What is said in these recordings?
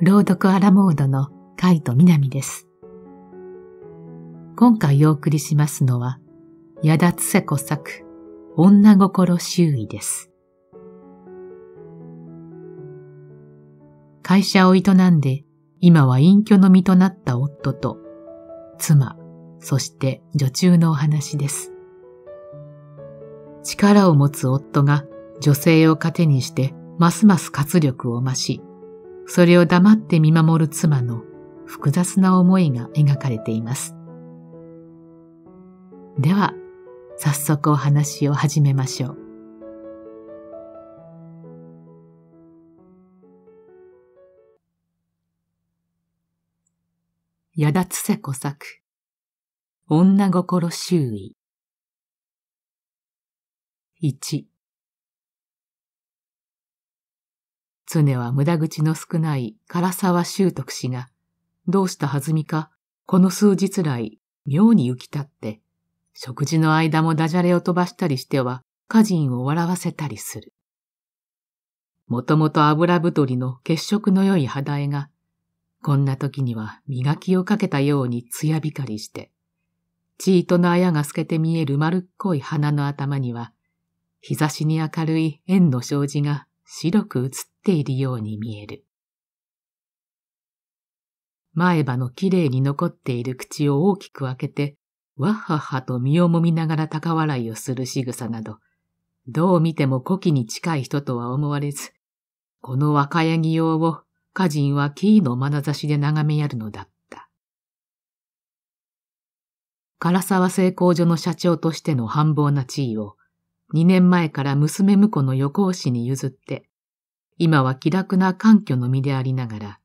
朗読アラモードのカイト南です。今回お送りしますのは、矢田つせ子作、女心周囲です。会社を営んで、今は隠居の身となった夫と、妻、そして女中のお話です。力を持つ夫が女性を糧にしてますます活力を増し、それを黙って見守る妻の複雑な思いが描かれています。では、早速お話を始めましょう。矢田つせ子作、女心周囲。1常は無駄口の少ない唐沢修徳氏が、どうしたはずみか、この数日来、妙に浮き立って、食事の間もダジャレを飛ばしたりしては、家人を笑わせたりする。もともと油太りの血色の良い肌絵が、こんな時には磨きをかけたように艶光りして、チートのあやが透けて見える丸っこい鼻の頭には、日差しに明るい円の障子が白く映っているように見える。前歯のきれいに残っている口を大きく開けて、わっははと身をもみながら高笑いをする仕草など、どう見ても古希に近い人とは思われず、この若ヤギ用を家人はキーの眼差しで眺めやるのだった。唐沢製鋼所の社長としての繁忙な地位を、2年前から娘婿の予行士に譲って、今は気楽な環境の身でありながら、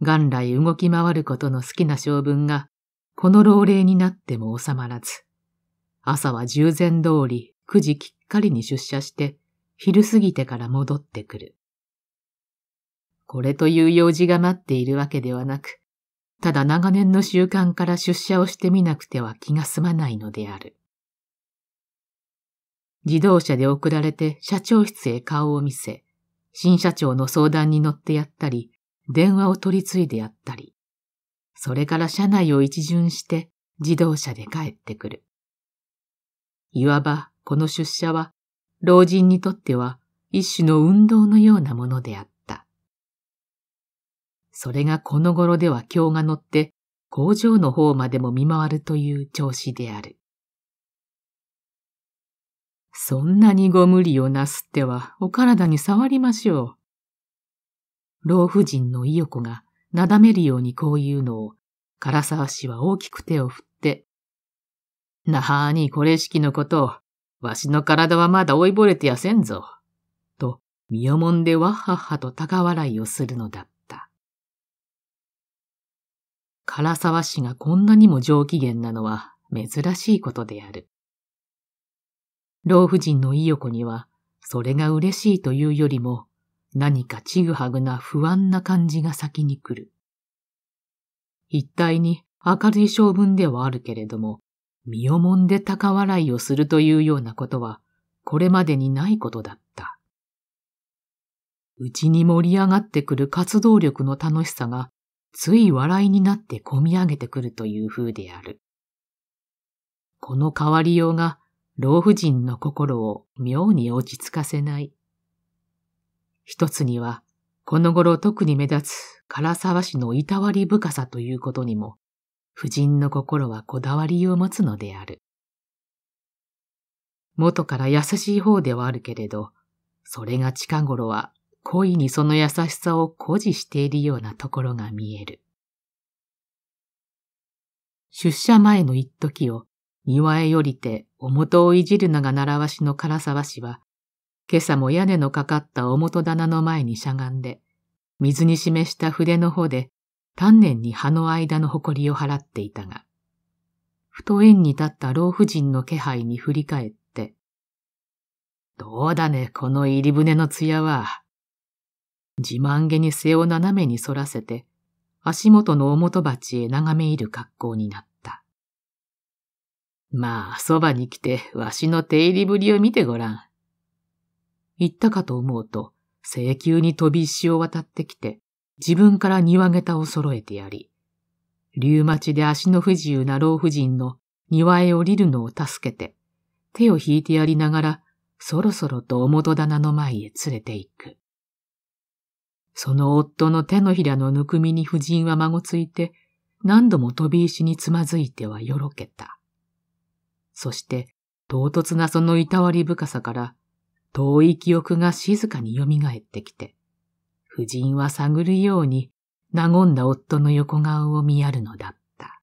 元来動き回ることの好きな性分が、この老齢になっても収まらず、朝は従前通り9時きっかりに出社して、昼過ぎてから戻ってくる。これという用事が待っているわけではなく、ただ長年の習慣から出社をしてみなくては気が済まないのである。自動車で送られて社長室へ顔を見せ、新社長の相談に乗ってやったり、電話を取り次いでやったり、それから車内を一巡して自動車で帰ってくる。いわばこの出社は老人にとっては一種の運動のようなものであった。それがこの頃では今日が乗って工場の方までも見回るという調子である。そんなにご無理をなすってはお体に触りましょう。老婦人の意欲がなだめるようにこう言うのを、唐沢氏は大きく手を振って、なはーにこれしきのことを、わしの体はまだ老いぼれてやせんぞ、と身をもんでわっはっはと高笑いをするのだった。唐沢氏がこんなにも上機嫌なのは珍しいことである。老婦人のいよ子には、それが嬉しいというよりも、何かちぐはぐな不安な感じが先に来る。一体に明るい性分ではあるけれども、身をもんで高笑いをするというようなことは、これまでにないことだった。うちに盛り上がってくる活動力の楽しさが、つい笑いになって込み上げてくるという風である。この変わりようが老婦人の心を妙に落ち着かせない。一つには、この頃特に目立つ唐沢氏のいたわり深さということにも、婦人の心はこだわりを持つのである。元から優しい方ではあるけれど、それが近頃は恋にその優しさを誇示しているようなところが見える。出社前の一時を庭へ降りて、おもとをいじるのが習わしの唐沢氏は、今朝も屋根のかかったおもと棚の前にしゃがんで、水に示した筆の方で、丹念に葉の間の埃りを払っていたが、ふと縁に立った老婦人の気配に振り返って、どうだね、この入り船の艶は。自慢げに背を斜めに反らせて、足元の表鉢へ眺め入る格好になった。まあ、そばに来て、わしの手入りぶりを見てごらん。言ったかと思うと、請求に飛び石を渡ってきて、自分から庭桁を揃えてやり、竜町で足の不自由な老婦人の庭へ降りるのを助けて、手を引いてやりながら、そろそろと表棚の前へ連れて行く。その夫の手のひらのぬくみに夫人は孫ついて、何度も飛び石につまずいてはよろけた。そして唐突なそのいたわり深さから、遠い記憶が静かによみがえってきて、夫人は探るように、和んだ夫の横顔を見やるのだった。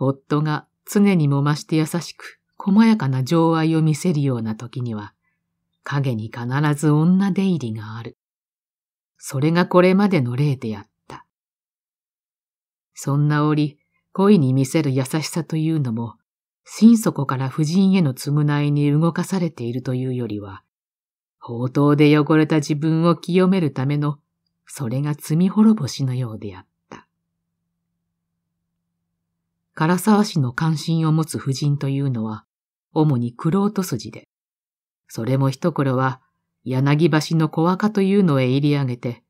夫が常にも増して優しく、細やかな情愛を見せるような時には、影に必ず女出入りがある。それがこれまでの例であった。そんな折、恋に見せる優しさというのも、心底から夫人への償いに動かされているというよりは、宝刀で汚れた自分を清めるための、それが罪滅ぼしのようであった。唐沢氏の関心を持つ夫人というのは、主に苦労と筋で、それも一頃は、柳橋の小赤というのへ入り上げて、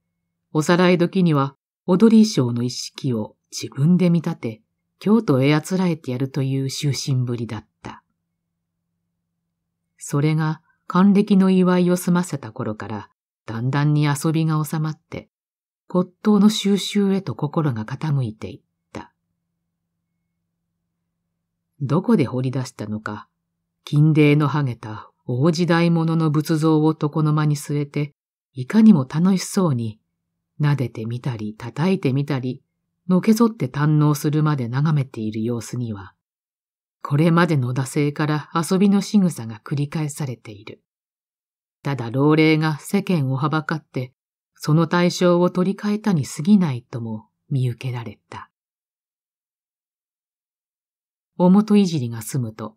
おさらい時には踊り衣装の一式を自分で見立て、京都へあつらえてやるという終身ぶりだった。それが還暦の祝いを済ませた頃から、だんだんに遊びが収まって、骨董の収集へと心が傾いていった。どこで掘り出したのか、金泥の剥げた大時代物の仏像を床の間に据えて、いかにも楽しそうに、撫でてみたり叩いてみたり、のけぞって堪能するまで眺めている様子には、これまでの惰性から遊びの仕草が繰り返されている。ただ老齢が世間をはばかって、その対象を取り替えたに過ぎないとも見受けられた。おもといじりが済むと、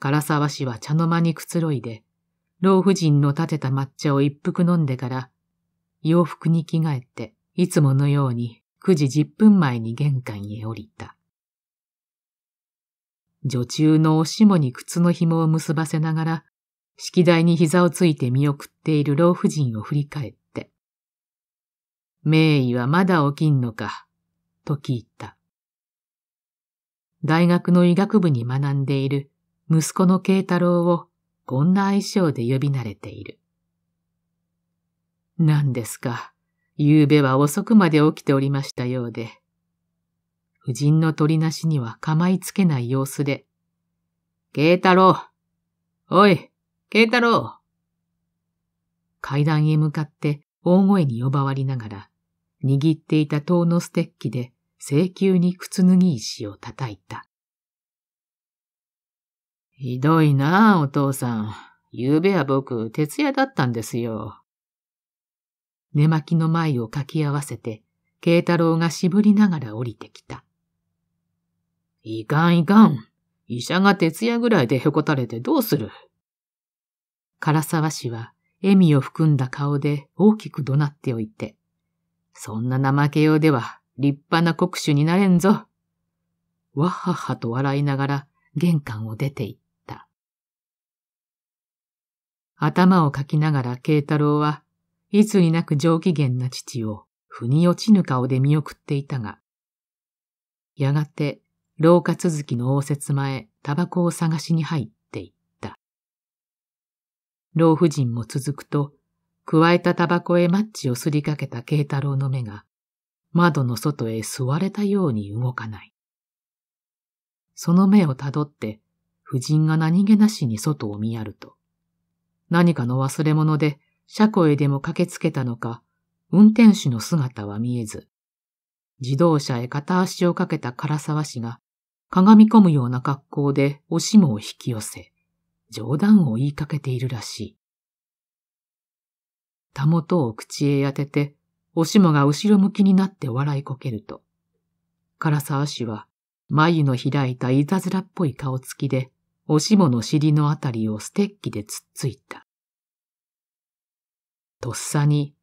唐沢氏は茶の間にくつろいで、老婦人の立てた抹茶を一服飲んでから、洋服に着替えて、いつものように9時10分前に玄関へ降りた。女中のおしもに靴の紐を結ばせながら、式台に膝をついて見送っている老婦人を振り返って、名医はまだ起きんのか、と聞いた。大学の医学部に学んでいる息子の慶太郎をこんな愛称で呼び慣れている。何ですか。昨べは遅くまで起きておりましたようで、夫人の鳥りなしには構いつけない様子で、慶太郎おい慶太郎階段へ向かって大声に呼ばわりながら、握っていた塔のステッキで請求に靴脱ぎ石を叩いた。ひどいなあ、お父さん。昨夜は僕、徹夜だったんですよ。寝巻きの前をかき合わせて、慶太郎がしぶりながら降りてきた。いかんいかん。医者が徹夜ぐらいでへこたれてどうする唐沢氏は、笑みを含んだ顔で大きく怒鳴っておいて、そんな怠けようでは立派な国主になれんぞ。わははと笑いながら玄関を出て行った。頭をかきながら慶太郎はいつになく上機嫌な父を、腑に落ちぬ顔で見送っていたが、やがて、廊下続きの応接前、タバコを探しに入っていった。老婦人も続くと、加えたタバコへマッチをすりかけた慶太郎の目が、窓の外へ吸われたように動かない。その目をたどって、夫人が何気なしに外を見やると、何かの忘れ物で車庫へでも駆けつけたのか、運転手の姿は見えず、自動車へ片足をかけた唐沢氏が、かがみ込むような格好でおしもを引き寄せ、冗談を言いかけているらしい。たもとを口へ当てて、おしもが後ろ向きになって笑いこけると、唐沢氏は、眉の開いたいたずらっぽい顔つきで、おしもの尻のあたりをステッキでつっついた。とっさに、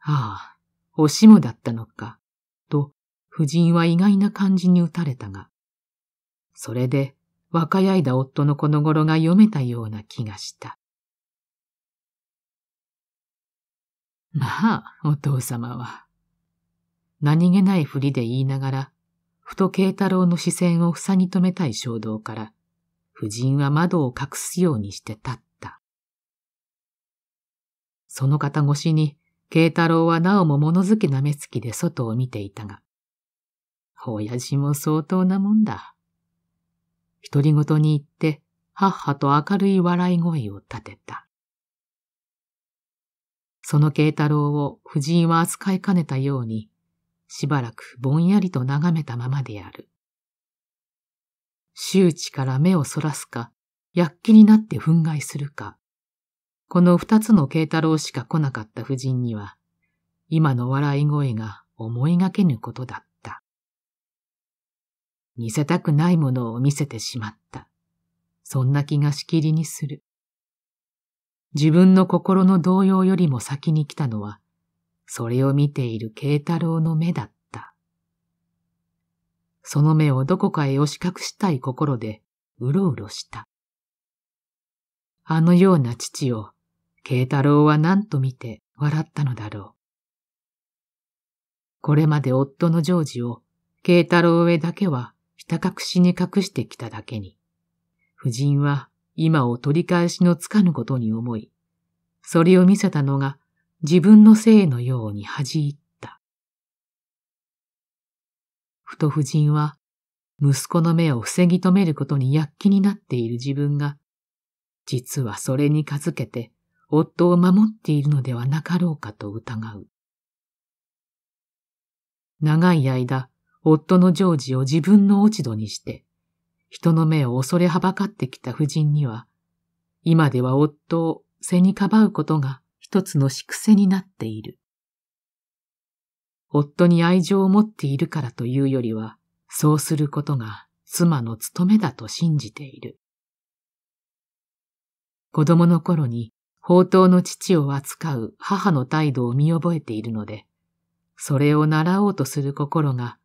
ああ、おしもだったのか、と、夫人は意外な感じに打たれたが、それで若やいだ夫のこの頃が読めたような気がした。まあ、お父様は。何気ないふりで言いながら、ふと慶太郎の視線を塞ぎ止めたい衝動から、夫人は窓を隠すようにして立っその方越しに、慶太郎はなおも物好きな目つきで外を見ていたが、親父も相当なもんだ。独り言に言って、母と明るい笑い声を立てた。その慶太郎を夫人は扱いかねたように、しばらくぼんやりと眺めたままである。周知から目をそらすか、躍起になって憤慨するか、この二つの慶太郎しか来なかった夫人には、今の笑い声が思いがけぬことだった。見せたくないものを見せてしまった。そんな気がしきりにする。自分の心の動揺よりも先に来たのは、それを見ている慶太郎の目だった。その目をどこかへ押し隠したい心で、うろうろした。あのような父を慶太郎は何と見て笑ったのだろう。これまで夫のジョージを慶太郎へだけはひた隠しに隠してきただけに、夫人は今を取り返しのつかぬことに思い、それを見せたのが自分のせいのように恥じ入った。ふと夫人は息子の目を防ぎ止めることに躍起になっている自分が、実はそれにかずけて夫を守っているのではなかろうかと疑う。長い間、夫のジョージを自分の落ち度にして、人の目を恐れはばかってきた夫人には、今では夫を背にかばうことが一つの宿癖になっている。夫に愛情を持っているからというよりは、そうすることが妻の務めだと信じている。子供の頃に宝刀の父を扱う母の態度を見覚えているので、それを習おうとする心が、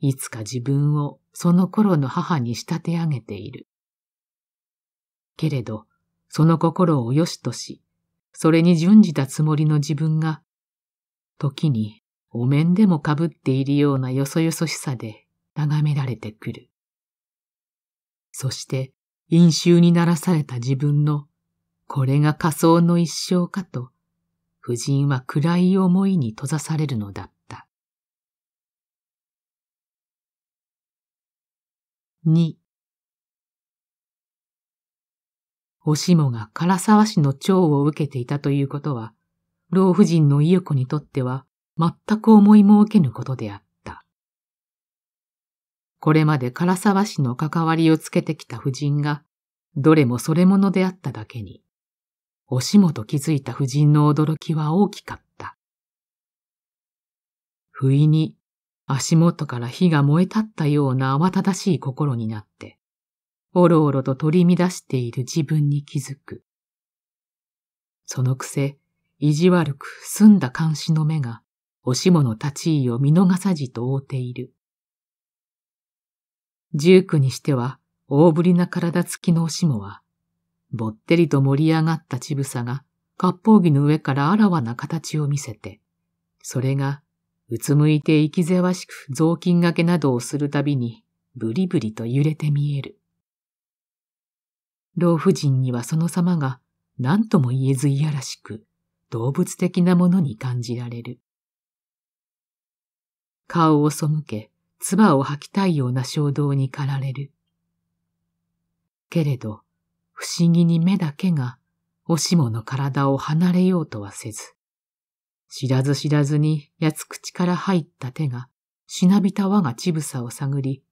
いつか自分をその頃の母に仕立て上げている。けれど、その心を良しとし、それに準じたつもりの自分が、時にお面でもかぶっているようなよそよそしさで眺められてくる。そして、飲酒にならされた自分のこれが仮想の一生かと、夫人は暗い思いに閉ざされるのだった。二、おしもが唐沢氏の長を受けていたということは、老婦人の伊子にとっては全く思いも受けぬことであった。これまで唐沢氏の関わりをつけてきた婦人が、どれもそれものであっただけに、おしもと気づいた夫人の驚きは大きかった。不意に足元から火が燃え立ったような慌ただしい心になって、おろおろと取り乱している自分に気づく。そのくせ、意地悪く澄んだ監視の目が、おしもの立ち居を見逃さじと覆っている。十九にしては、大ぶりな体つきのおしもは、ぼってりと盛り上がった乳房が、割烹着の上からあらわな形を見せて、それが、うつむいて生きぜわしく雑巾がけなどをするたびに、ブリブリと揺れて見える。老婦人にはその様が、何とも言えずいやらしく、動物的なものに感じられる。顔を背け、唾を吐きたいような衝動に駆られる。けれど、不思議に目だけが、おしもの体を離れようとはせず、知らず知らずに八つ口から入った手が、しなびた我が乳房を探り、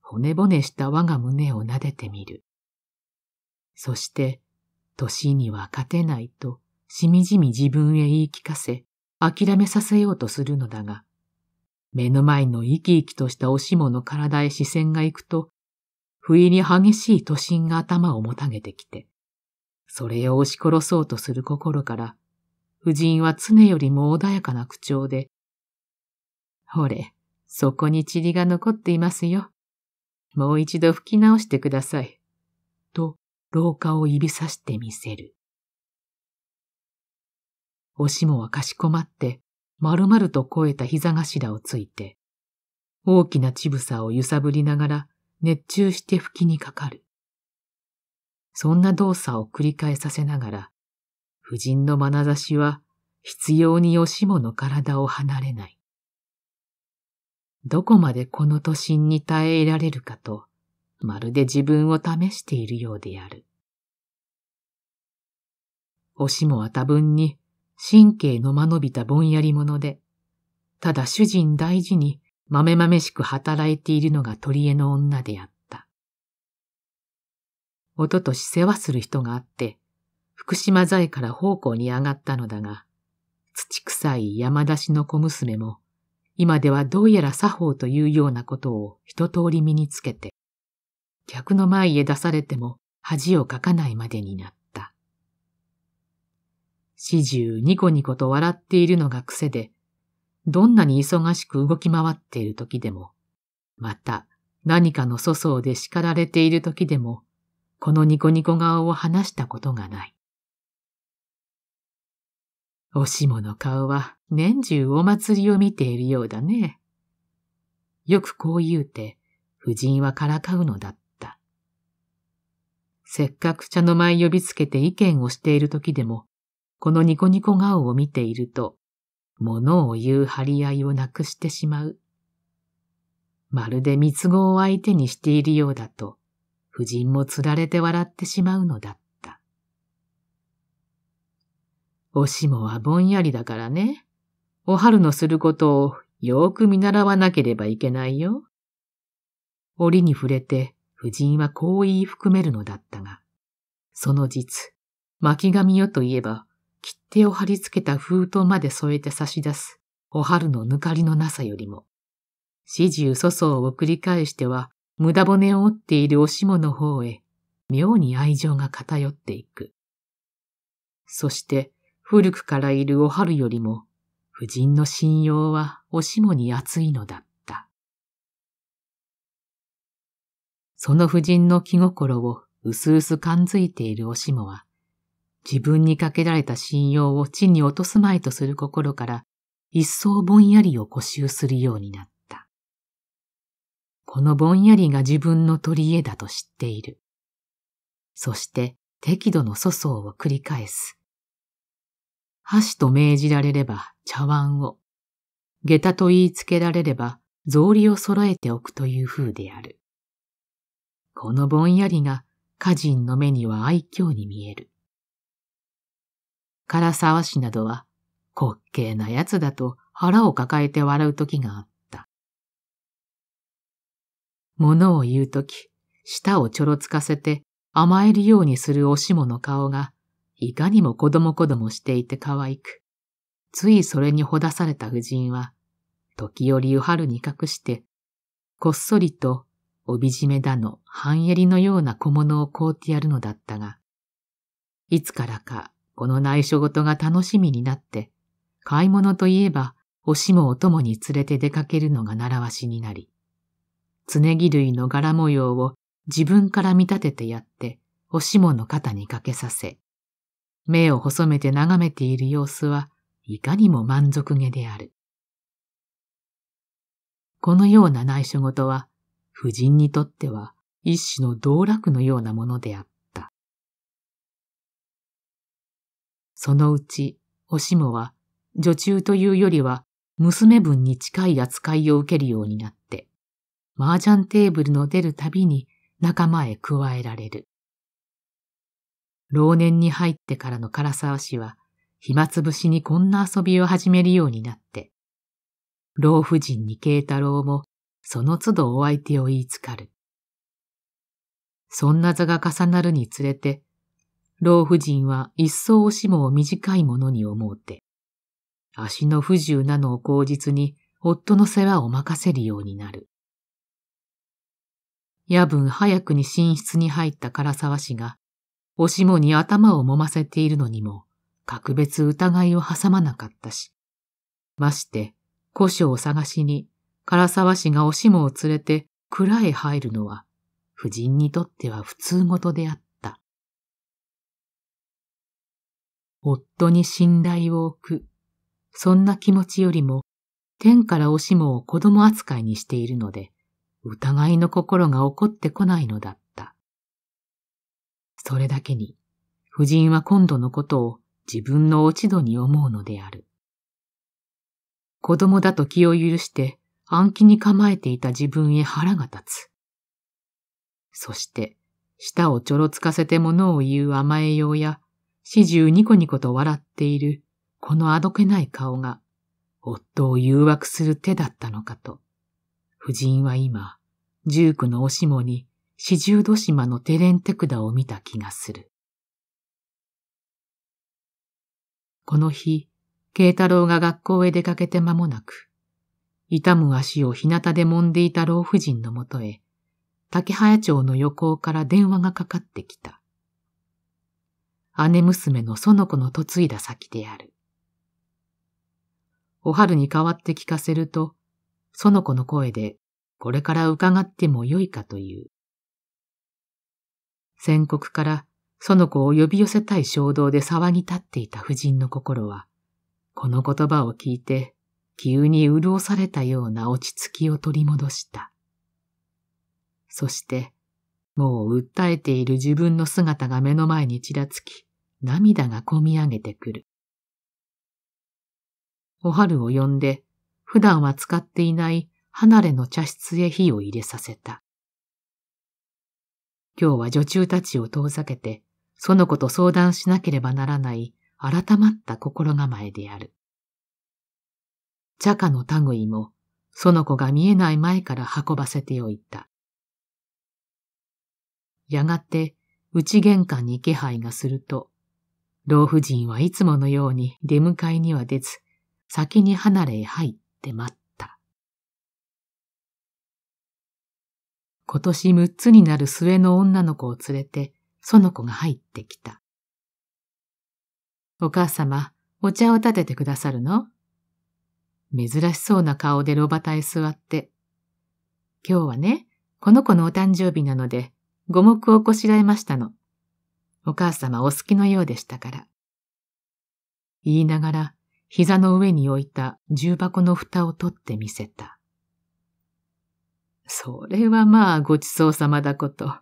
骨骨した我が胸を撫でてみる。そして、歳には勝てないと、しみじみ自分へ言い聞かせ、諦めさせようとするのだが、目の前の生き生きとしたおしもの体へ視線が行くと、不意に激しい都心が頭をもたげてきて、それを押し殺そうとする心から、夫人は常よりも穏やかな口調で、ほれ、そこに塵が残っていますよ。もう一度拭き直してください。と、廊下を指さしてみせる。おしもはかしこまって、丸々と肥えた膝頭をついて、大きな乳房を揺さぶりながら、熱中して吹きにかかる。そんな動作を繰り返させながら、夫人の眼差しは必要にしもの体を離れない。どこまでこの都心に耐えられるかと、まるで自分を試しているようである。おしもは多分に神経の間延びたぼんやり者で、ただ主人大事にまめまめしく働いているのが鳥江の女であった。おととし世話する人があって、福島財から奉公に上がったのだが、土臭い山出しの小娘も、今ではどうやら作法というようなことを一通り身につけて、客の前へ出されても恥をかかないまでになった。始終ニコニコと笑っているのが癖で、どんなに忙しく動き回っている時でも、また何かの粗相で叱られている時でも、このニコニコ顔を話したことがない。おしもの顔は年中お祭りを見ているようだね。よくこう言うて、夫人はからかうのだった。せっかく茶の前呼びつけて意見をしている時でも、このニコニコ顔を見ていると物を言う張り合いをなくしてしまう。まるで密語を相手にしているようだと、夫人もつられて笑ってしまうのだった。おしもはぼんやりだからね。お春のすることをよーく見習わなければいけないよ。折に触れて、夫人はこう言い含めるのだったが、その実、巻紙よといえば、切手を貼り付けた封筒まで添えて差し出す、お春のぬかりのなさよりも、始終粗相を繰り返しては、無駄骨を折っているおしもの方へ、妙に愛情が偏っていく。そして、古くからいるお春よりも、夫人の信用はおしもに厚いのだった。その夫人の気心をうすうす感づいているおしもは、自分にかけられた信用を地に落とすまいとする心から、一層ぼんやりを固執するようになった。このぼんやりが自分の取り柄だと知っている。そして適度の粗相を繰り返す。箸と命じられれば茶碗を、下駄と言いつけられれば草履を揃えておくという風である。このぼんやりが家人の目には愛嬌に見える。唐沢氏などは滑稽な奴だと腹を抱えて笑う時があった。物を言う時、舌をちょろつかせて甘えるようにするおしもの顔が、いかにも子供子供していて可愛く、ついそれにほだされた夫人は、時折ゆはるに隠して、こっそりと帯締めだの半襟のような小物を買うてやるのだったが、いつからかこの内緒事が楽しみになって、買い物といえば、おしもお供に連れて出かけるのが習わしになり、つねぎ類の柄模様を自分から見立ててやって、おしもの肩にかけさせ、目を細めて眺めている様子はいかにも満足げである。このような内緒事は、夫人にとっては一種の道楽のようなものであった。そのうち、おしもは、女中というよりは、娘分に近い扱いを受けるようになって、麻雀テーブルの出るたびに仲間へ加えられる。老年に入ってからの唐沢氏は、暇つぶしにこんな遊びを始めるようになって、老婦人に慶太郎も、その都度お相手を言いつかる。そんな座が重なるにつれて、老婦人は一層おしもを短いものに思うて、足の不自由なのを口実に夫の世話を任せるようになる。夜分早くに寝室に入った唐沢氏が、おしもに頭を揉ませているのにも、格別疑いを挟まなかったし、まして、古書を探しに、唐沢氏がおしもを連れて蔵へ入るのは、夫人にとっては普通事であった。夫に信頼を置く、そんな気持ちよりも、天からおしもを子供扱いにしているので、疑いの心が起こってこないのだった。それだけに、夫人は今度のことを自分の落ち度に思うのである。子供だと気を許して暗記に構えていた自分へ腹が立つ。そして、舌をちょろつかせて物を言う甘えようや、始終ニコニコと笑っている、このあどけない顔が、夫を誘惑する手だったのかと。夫人は今、十九のおしもに、四十度島のテレンテクダを見た気がする。この日、慶太郎が学校へ出かけて間もなく、痛む足を日向で揉んでいた老婦人のもとへ、竹早町の横行から電話がかかってきた。姉娘の園子の嫁いだ先である。お春に代わって聞かせると、園子の声で、これから伺ってもよいかという。宣告から園子を呼び寄せたい衝動で騒ぎ立っていた夫人の心は、この言葉を聞いて、急に潤されたような落ち着きを取り戻した。そして、もう訴えている自分の姿が目の前にちらつき、涙がこみ上げてくる。お春を呼んで、普段は使っていない離れの茶室へ火を入れさせた。今日は女中たちを遠ざけて、その子と相談しなければならない改まった心構えである。茶家の類も、その子が見えない前から運ばせておいた。やがて、内玄関に気配がすると、老婦人はいつものように出迎えには出ず、先に離れへ入って待った。今年六つになる末の女の子を連れて、その子が入ってきた。お母様、お茶を立ててくださるの珍しそうな顔で炉端へ座って、今日はね、この子のお誕生日なので、五目をこしらえましたの。お母様お好きのようでしたから。言いながら、膝の上に置いた重箱の蓋を取ってみせた。それはまあごちそうさまだこと。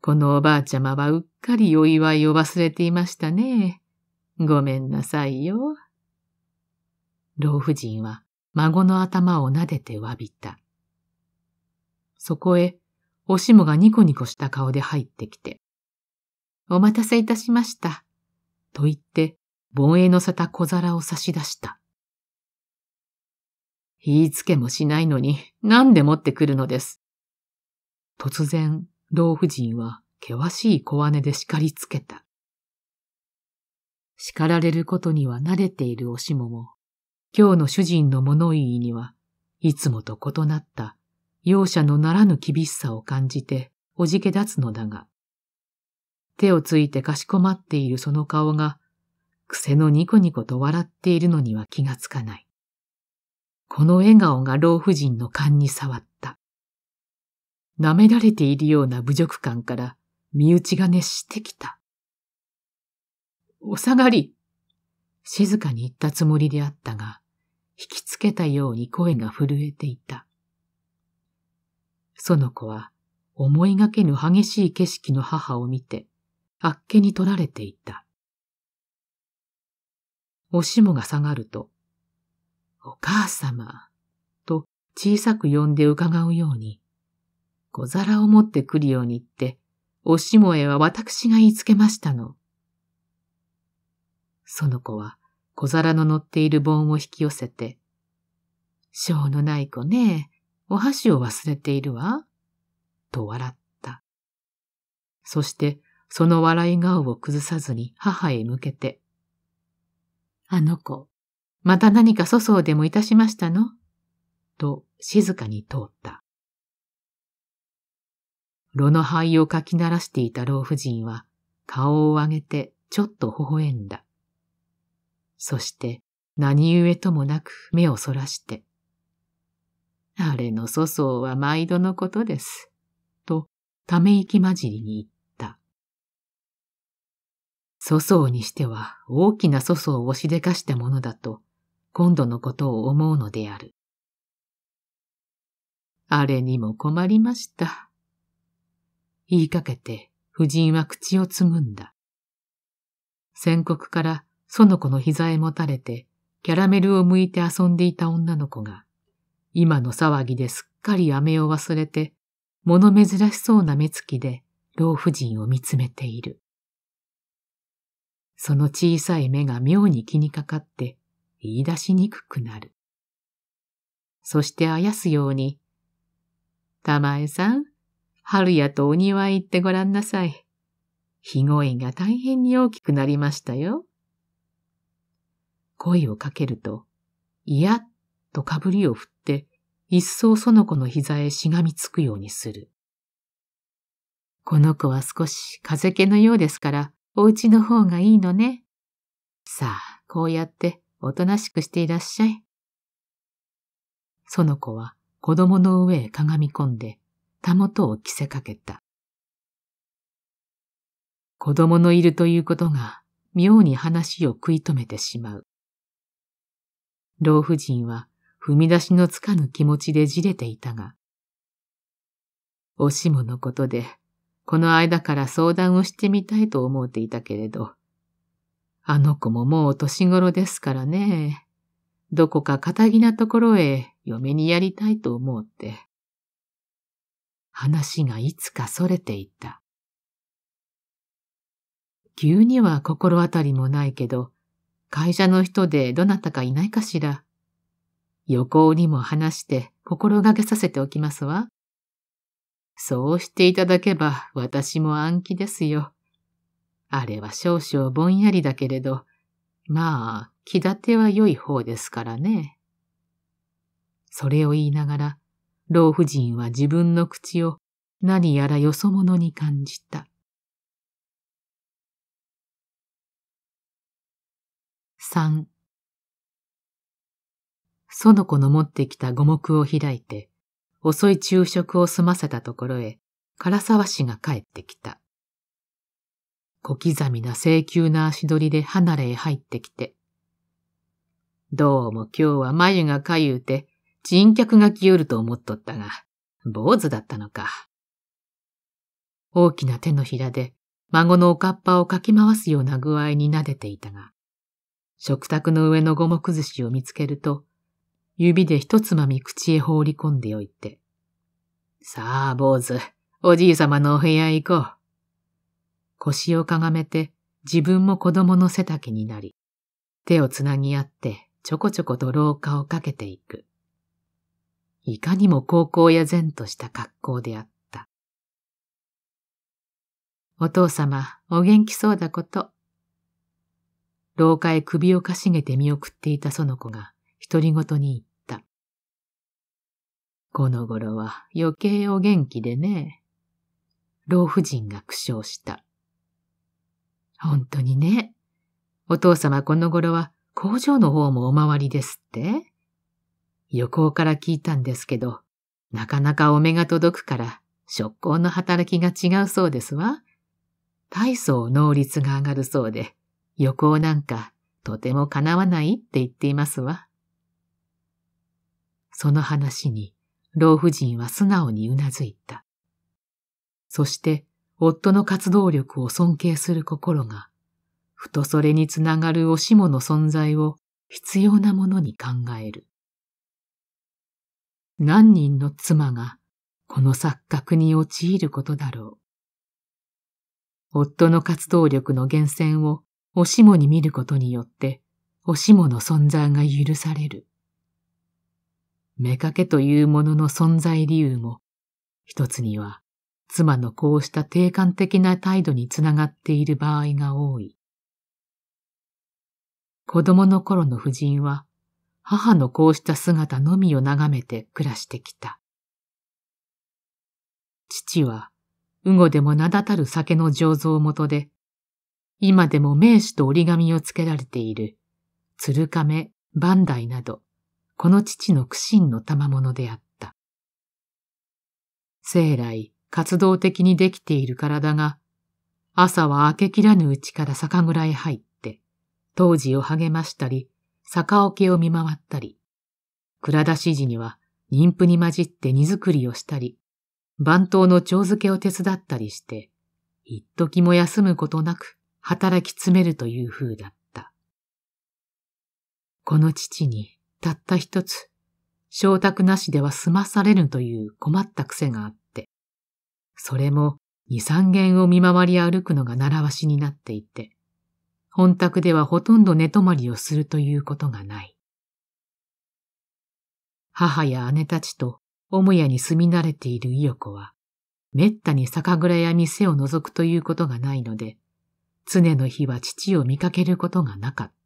このおばあちゃまはうっかりお祝いを忘れていましたね。ごめんなさいよ。老婦人は孫の頭を撫でて詫びた。そこへ、おしもがニコニコした顔で入ってきて、お待たせいたしました。と言って、盆栄のせた小皿を差し出した。言いつけもしないのに、何で持ってくるのです。突然、老婦人は険しい小姉で叱りつけた。叱られることには慣れているおしもも、今日の主人の物言いには、いつもと異なった、容赦のならぬ厳しさを感じて、おじけ立つのだが、手をついてかしこまっているその顔が、癖のニコニコと笑っているのには気がつかない。この笑顔が老婦人の勘に触った。舐められているような侮辱感から身内が熱してきた。お下がり静かに言ったつもりであったが、引きつけたように声が震えていた。その子は思いがけぬ激しい景色の母を見て、あっけに取られていた。おしもが下がると、お母様、と小さく呼んで伺うように、小皿を持ってくるように言って、おしもへは私が言いつけましたの。その子は小皿の乗っている盆を引き寄せて、しょうのない子ね、お箸を忘れているわ、と笑った。そしてその笑い顔を崩さずに母へ向けて。あの子、また何か粗相でもいたしましたのと静かに通った。炉の灰をかき鳴らしていた老婦人は顔を上げてちょっと微笑んだ。そして何故ともなく目をそらして、あれの粗相は毎度のことです、とため息混じりに言っ粗相にしては大きな粗相をしでかしたものだと、今度のことを思うのである。あれにも困りました。言いかけて、夫人は口をつむんだ。宣告からその子の膝へもたれて、キャラメルを剥いて遊んでいた女の子が、今の騒ぎですっかり飴を忘れて、物珍しそうな目つきで老婦人を見つめている。その小さい目が妙に気にかかって言い出しにくくなる。そしてあやすように、玉江さん、春やとお庭へ行ってごらんなさい。被声が大変に大きくなりましたよ。声をかけると、いやっとかぶりを振って、一層その子の膝へしがみつくようにする。この子は少し風邪気のようですから、お家の方がいいのね。さあ、こうやっておとなしくしていらっしゃい。その子は子供の上へかがみ込んで、たもとを着せかけた。子供のいるということが、妙に話を食い止めてしまう。老婦人は踏み出しのつかぬ気持ちでじれていたが、おしものことでこの間から相談をしてみたいと思っていたけれど、あの子ももう年頃ですからね、どこか堅気なところへ嫁にやりたいと思って。話がいつか逸れていった。急には心当たりもないけど、会社の人でどなたかいないかしら。横にも話して心がけさせておきますわ。そうしていただけば私も暗記ですよ。あれは少々ぼんやりだけれど、まあ、気立ては良い方ですからね。それを言いながら、老婦人は自分の口を何やらよそ者に感じた。三。その子の持ってきた五目を開いて、遅い昼食を済ませたところへ、唐沢氏が帰ってきた。小刻みな請求な足取りで離れへ入ってきて、どうも今日は眉がかゆうて、人客が来よると思っとったが、坊主だったのか。大きな手のひらで孫のおかっぱをかき回すような具合に撫でていたが、食卓の上の五目寿司を見つけると、指で一つまみ口へ放り込んでおいて。さあ、坊主、おじい様のお部屋へ行こう。腰をかがめて自分も子供の背丈になり、手をつなぎ合ってちょこちょこと廊下をかけていく。いかにも高校や善とした格好であった。お父様、お元気そうだこと。廊下へ首をかしげて見送っていたその子が、独り言に言この頃は余計お元気でね。老婦人が苦笑した。本当にね。お父様この頃は工場の方もお回りですって横行から聞いたんですけど、なかなかお目が届くから職工の働きが違うそうですわ。大層能率が上がるそうで、旅行なんかとても叶わないって言っていますわ。その話に老婦人は素直にうなずいた。そして夫の活動力を尊敬する心が、ふとそれにつながるおしもの存在を必要なものに考える。何人の妻がこの錯覚に陥ることだろう。夫の活動力の源泉をおしもに見ることによって、おしもの存在が許される。妾というものの存在理由も、一つには妻のこうした定観的な態度につながっている場合が多い。子供の頃の夫人は、母のこうした姿のみを眺めて暮らしてきた。父は、うごでも名だたる酒の醸造元で、今でも名手と折り紙をつけられている、鶴亀、バンダイなど、この父の苦心の賜物であった。生来活動的にできている体が、朝は明けきらぬうちから酒蔵へ入って、当時を励ましたり、酒桶を見回ったり、蔵出し時には妊婦に混じって荷造りをしたり、番頭の蝶漬けを手伝ったりして、一時も休むことなく働き詰めるという風だった。この父にたった一つ、承諾なしでは済まされぬという困った癖があって、それも二三軒を見回り歩くのが習わしになっていて、本宅ではほとんど寝泊まりをするということがない。母や姉たちと母屋に住み慣れている伊代子は、めったに酒蔵や店を覗くということがないので、常の日は父を見かけることがなかった。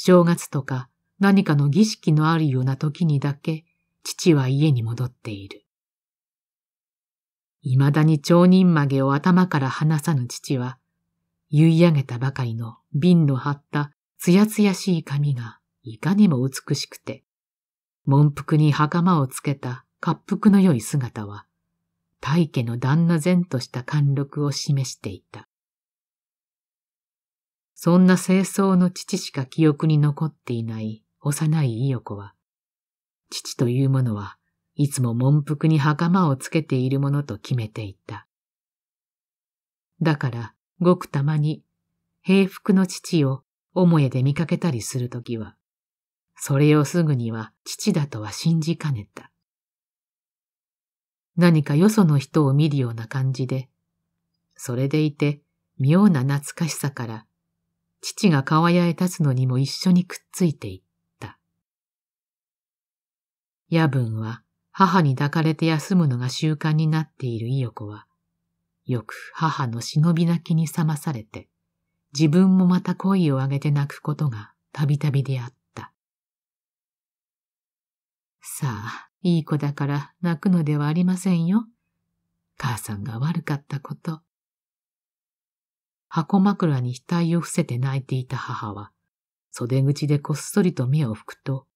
正月とか何かの儀式のあるような時にだけ父は家に戻っている。未だに町人曲げを頭から離さぬ父は、結い上げたばかりの瓶の張ったつやつやしい髪がいかにも美しくて、文服に袴をつけた滑覆の良い姿は、大家の旦那前とした貫禄を示していた。そんな清掃の父しか記憶に残っていない幼い伊ヨ子は、父というものはいつも文服に袴をつけているものと決めていた。だから、ごくたまに、平服の父を母屋で見かけたりするときは、それをすぐには父だとは信じかねた。何かよその人を見るような感じで、それでいて妙な懐かしさから父が川屋へ立つのにも一緒にくっついていった。夜分は母に抱かれて休むのが習慣になっている伊代子は、よく母の忍び泣きに覚まされて、自分もまた声を上げて泣くことがたびたびであった。さあ、いい子だから泣くのではありませんよ。母さんが悪かったこと、箱枕に額を伏せて泣いていた母は、袖口でこっそりと目を拭くと、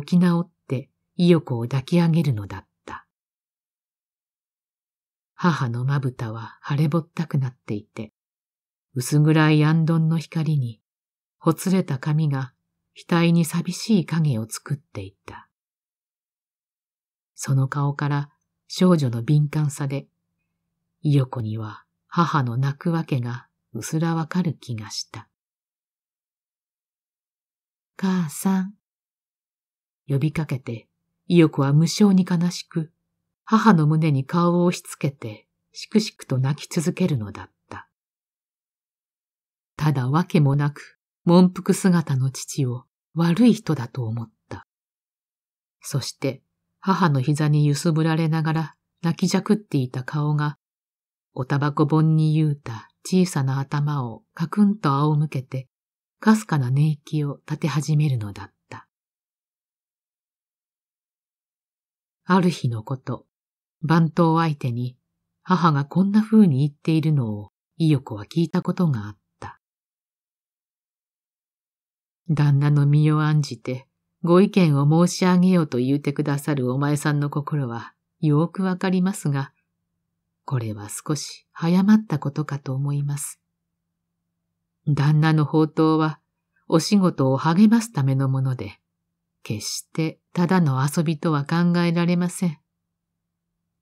起き直って意欲を抱き上げるのだった。母のまぶたは腫れぼったくなっていて、薄暗い暗んの光に、ほつれた髪が額に寂しい影を作っていた。その顔から少女の敏感さで、いよ子には母の泣くわけがうすらわかる気がした。母さん。呼びかけて、意欲は無性に悲しく、母の胸に顔を押し付けて、しくしくと泣き続けるのだった。ただ訳もなく、文服姿の父を悪い人だと思った。そして、母の膝に揺すぶられながら泣きじゃくっていた顔が、おたばこ本に言うた小さな頭をカクンと仰向けて、かすかな寝息を立て始めるのだった。ある日のこと、番頭相手に母がこんな風に言っているのを、いよこは聞いたことがあった。旦那の身を案じて、ご意見を申し上げようと言うてくださるお前さんの心は、よーくわかりますが、これは少し早まったことかと思います。旦那の宝刀はお仕事を励ますためのもので、決してただの遊びとは考えられません。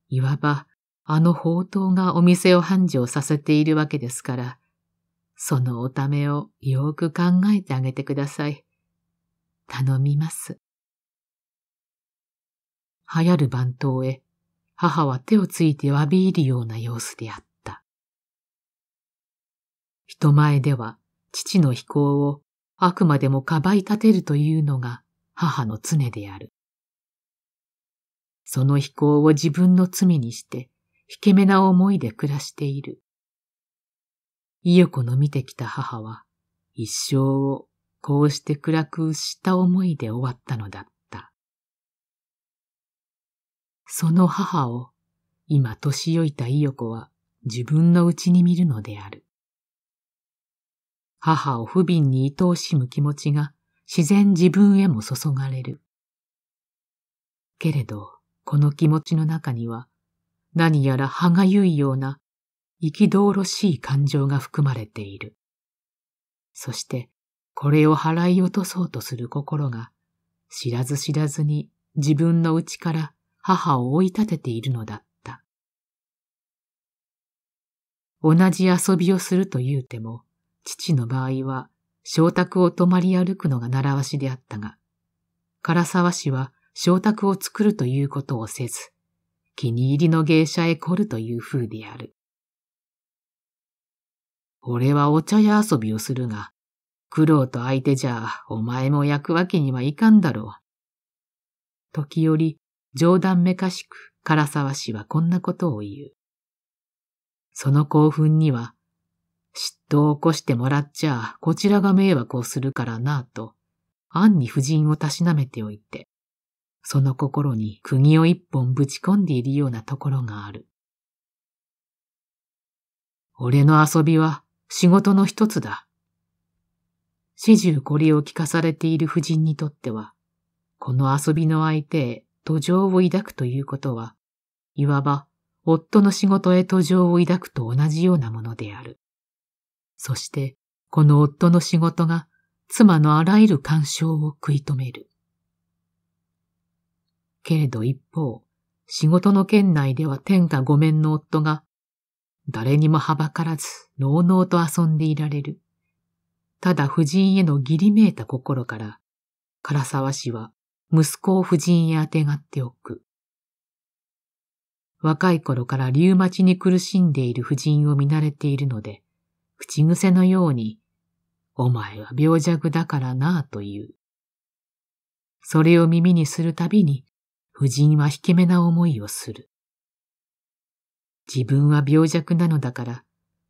いわばあの宝刀がお店を繁盛させているわけですから、そのおためをよく考えてあげてください。頼みます。流行る番頭へ母は手をついて詫び入るような様子であった。人前では父の飛行をあくまでもかばい立てるというのが母の常である。その飛行を自分の罪にして、引け目な思いで暮らしている。いよこの見てきた母は、一生をこうして暗く失った思いで終わったのだっその母を今年老いた伊代子は自分のうちに見るのである。母を不憫に愛おしむ気持ちが自然自分へも注がれる。けれど、この気持ちの中には、何やら歯がゆいような、憤ろしい感情が含まれている。そして、これを払い落とそうとする心が、知らず知らずに自分の内から母を追い立てているのだった。同じ遊びをすると言うても、父の場合は、小宅を泊まり歩くのが習わしであったが、唐沢氏は小宅を作るということをせず、気に入りの芸者へ来るという風である。俺はお茶屋遊びをするが、苦労と相手じゃお前も焼くわけにはいかんだろう。時折、冗談めかしく唐沢氏はこんなことを言う。その興奮には、嫉妬を起こしてもらっちゃこちらが迷惑をするからなと、暗に夫人をたしなめておいて、その心に釘を一本ぶち込んでいるようなところがある。俺の遊びは仕事の一つだ。始終これを聞かされている夫人にとっては、この遊びの相手へ途上を抱くということは、いわば夫の仕事へ途上を抱くと同じようなものである。そして、この夫の仕事が妻のあらゆる干渉を食い止める。けれど一方、仕事の圏内では天下御免の夫が、誰にもはばからず、のうのうと遊んでいられる。ただ夫人への義理めいた心から、唐沢氏は息子を夫人へあてがっておく。若い頃からリウマチに苦しんでいる夫人を見慣れているので、口癖のように、お前は病弱だからなぁと言う。それを耳にするたびに、夫人は引け目な思いをする。自分は病弱なのだから、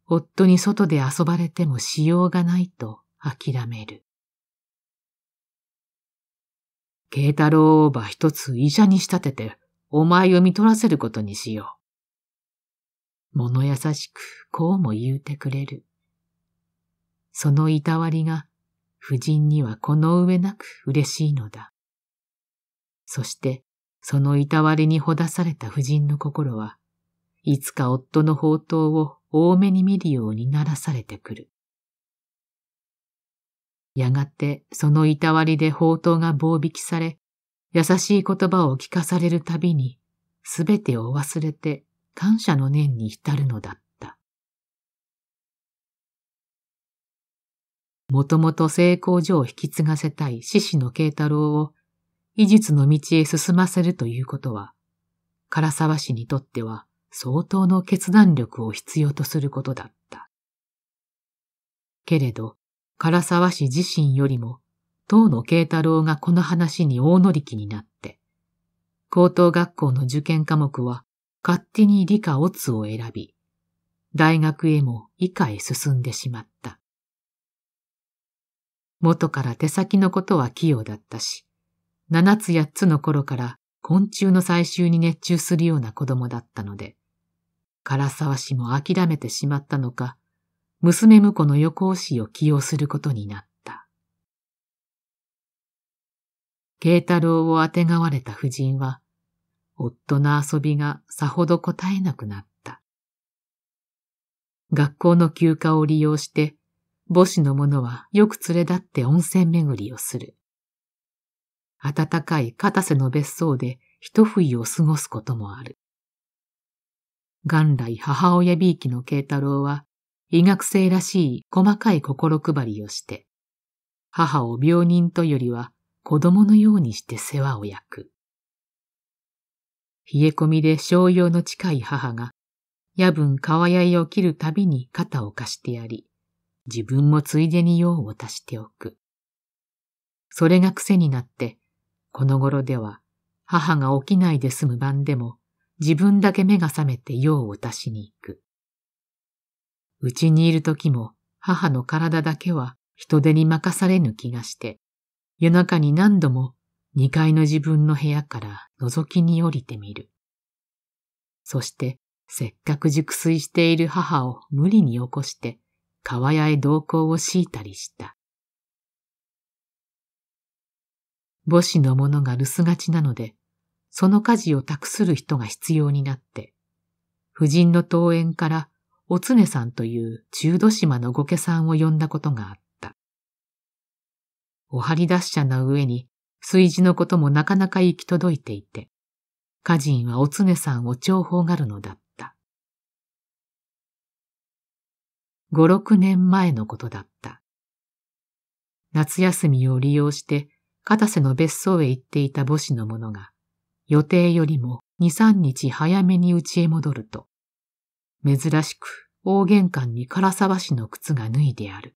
夫に外で遊ばれてもしようがないと諦める。慶太郎を馬一つ医者に仕立てて、お前を見取らせることにしよう。物優しく、こうも言うてくれる。そのいたわりが、夫人にはこの上なく嬉しいのだ。そして、そのいたわりにほだされた夫人の心は、いつか夫の宝刀を多めに見るようにならされてくる。やがてそのいたわりで宝刀が棒引きされ、優しい言葉を聞かされるたびに、すべてを忘れて感謝の念に浸るのだった。もともと成功所を引き継がせたい獅子の慶太郎を、医術の道へ進ませるということは、唐沢氏にとっては相当の決断力を必要とすることだった。けれど、唐沢氏自身よりも、当野慶太郎がこの話に大乗り気になって、高等学校の受験科目は勝手に理科オツを選び、大学へも以下へ進んでしまった。元から手先のことは器用だったし、七つ八つの頃から昆虫の採集に熱中するような子供だったので、唐沢氏も諦めてしまったのか、娘婿の予行士を起用することになった。慶太郎をあてがわれた夫人は、夫の遊びがさほど答えなくなった。学校の休暇を利用して、母子の者はよく連れ立って温泉巡りをする。暖かい片瀬の別荘で一冬を過ごすこともある。元来母親びいきの慶太郎は、医学生らしい細かい心配りをして、母を病人とよりは子供のようにして世話を焼く。冷え込みで商用の近い母が、夜分川屋へを切るたびに肩を貸してやり、自分もついでに用を足しておく。それが癖になって、この頃では母が起きないで済む晩でも自分だけ目が覚めて用を足しに行く。うちにいる時も母の体だけは人手に任されぬ気がして、夜中に何度も二階の自分の部屋から覗きに降りてみる。そしてせっかく熟睡している母を無理に起こして川屋へ同行を敷いたりした。母子の者が留守がちなので、その家事を託する人が必要になって、夫人の登園からおつねさんという中土島の御家さんを呼んだことがあった。お張り達者の上に、炊事のこともなかなか行き届いていて、家人はおつねさんを重宝がるのだった。五六年前のことだった。夏休みを利用して、片瀬の別荘へ行っていた母子の者が、予定よりも二三日早めに家へ戻ると、珍しく大玄関に唐沢氏の靴が脱いである。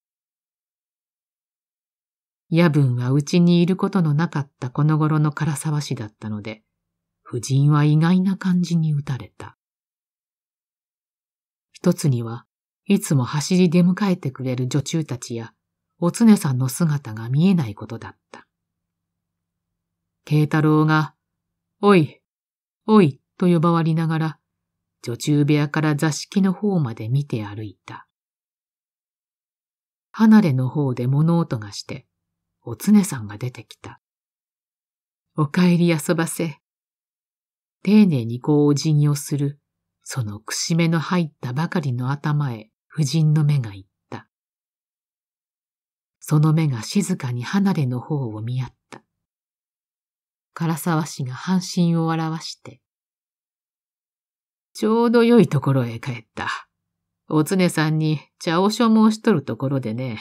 夜分はうちにいることのなかったこの頃の唐沢氏だったので、夫人は意外な感じに打たれた。一つには、いつも走り出迎えてくれる女中たちや、お常さんの姿が見えないことだった。慶太郎が、おい、おい、と呼ばわりながら、女中部屋から座敷の方まで見て歩いた。離れの方で物音がして、おつねさんが出てきた。お帰り遊ばせ。丁寧にこうお辞儀をする、そのくしめの入ったばかりの頭へ夫人の目が行った。その目が静かに離れの方を見合った。唐沢氏が半身を表して、ちょうど良いところへ帰った。おつねさんに茶を所望しとるところでね。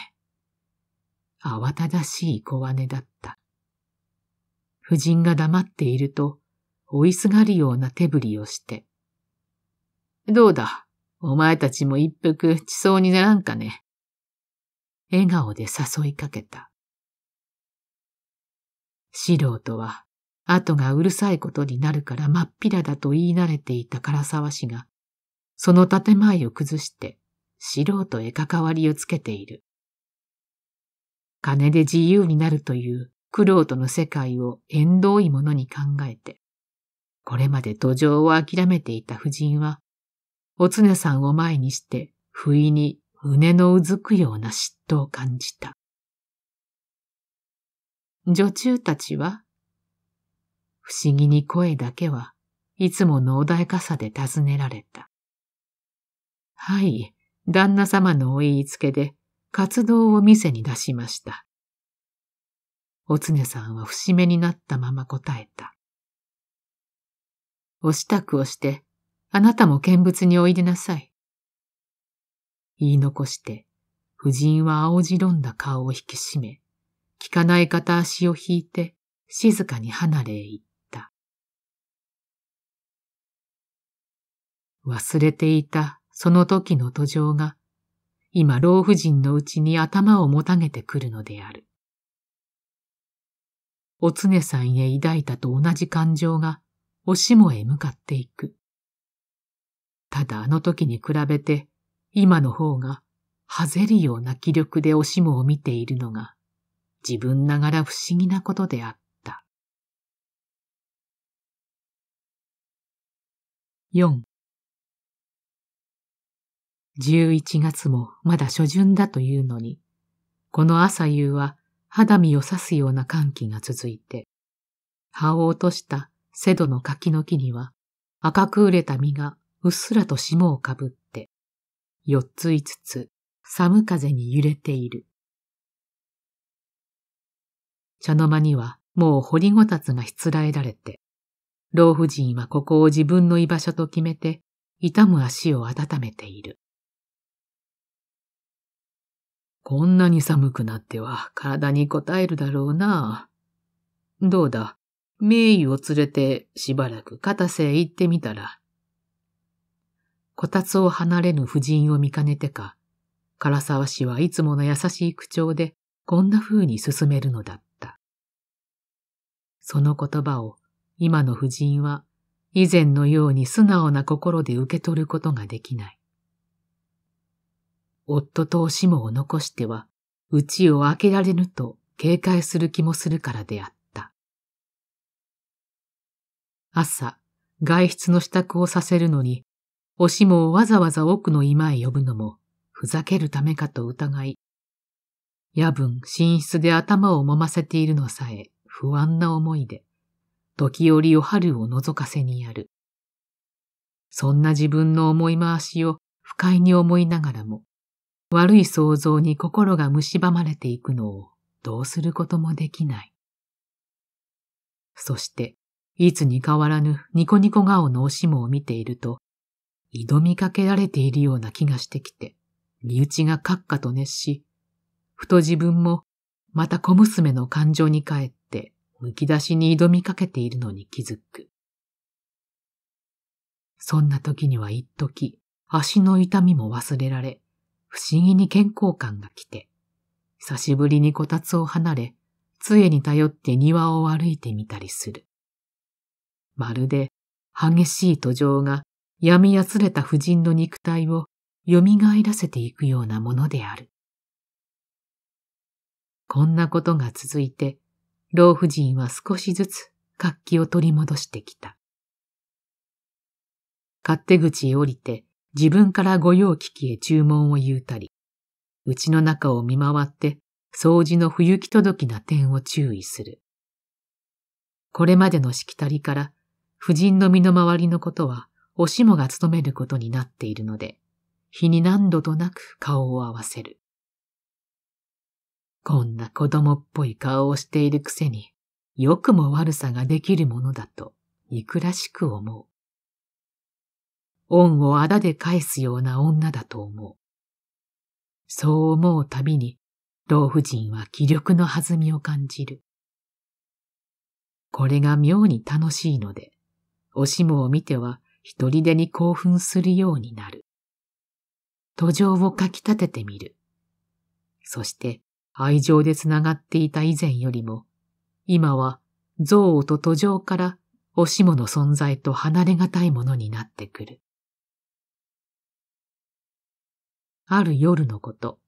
慌ただしい小姉だった。夫人が黙っていると、追いすがるような手振りをして。どうだ、お前たちも一服地層にならんかね。笑顔で誘いかけた。素人は後がうるさいことになるからまっぴらだと言い慣れていた唐沢氏が、その建前を崩して素人へ関わりをつけている。金で自由になるという苦労との世界を縁遠いものに考えて、これまで土壌を諦めていた夫人は、おつねさんを前にして、不意に胸のうずくような嫉妬を感じた。女中たちは不思議に声だけはいつもの穏やかさで尋ねられた。はい、旦那様のお言いつけで活動を店に出しました。おつねさんは節目になったまま答えた。お支度をして、あなたも見物においでなさい。言い残して、夫人は青白んだ顔を引き締め、聞かない片足を引いて静かに離れへ行った。忘れていたその時の途上が、今老婦人のうちに頭をもたげてくるのである。お常さんへ抱いたと同じ感情が、おしもへ向かっていく。ただあの時に比べて、今の方が、はぜるような気力でおしもを見ているのが、自分ながら不思議なことであった。11月もまだ初旬だというのに、この朝夕は肌身を刺すような寒気が続いて、葉を落とした瀬戸の柿の木には赤く売れた実がうっすらと霜をかぶって、四つ五つ寒風に揺れている。茶の間にはもう掘りごたつがしつらえられて、老婦人はここを自分の居場所と決めて、痛む足を温めている。こんなに寒くなっては体に応えるだろうな。どうだ、名医を連れてしばらく片瀬へ行ってみたら。こたつを離れぬ婦人を見かねてか、唐沢氏はいつもの優しい口調でこんな風に進めるのだった。その言葉を今の婦人は以前のように素直な心で受け取ることができない。夫とおしもを残しては、うちを開けられぬと警戒する気もするからであった。朝、外出の支度をさせるのに、おしもをわざわざ奥の居間へ呼ぶのも、ふざけるためかと疑い、夜分寝室で頭を揉ませているのさえ不安な思いで、時折お春を覗かせにやる。そんな自分の思い回しを不快に思いながらも、悪い想像に心が蝕まれていくのをどうすることもできない。そして、いつに変わらぬニコニコ顔のおしもを見ていると、挑みかけられているような気がしてきて、身内が閣下と熱し、ふと自分もまた小娘の感情に帰ってむき出しに挑みかけているのに気づく。そんな時には一時、足の痛みも忘れられ、不思議に健康感が来て、久しぶりにこたつを離れ、杖に頼って庭を歩いてみたりする。まるで激しい途上が闇やつれた婦人の肉体を蘇らせていくようなものである。こんなことが続いて、老婦人は少しずつ活気を取り戻してきた。勝手口へ降りて、自分から御用聞きへ注文を言うたり、うちの中を見回って掃除の不行き届きな点を注意する。これまでのしきたりから、夫人の身の回りのことは、おしもが務めることになっているので、日に何度となく顔を合わせる。こんな子供っぽい顔をしているくせに、よくも悪さができるものだと、いくらしく思う。恩をあだで返すような女だと思う。そう思うたびに、老婦人は気力の弾みを感じる。これが妙に楽しいので、おしもを見ては一人でに興奮するようになる。途上をかきたててみる。そして愛情でつながっていた以前よりも、今は憎悪と途上からおしもの存在と離れがたいものになってくる。ある夜のこと、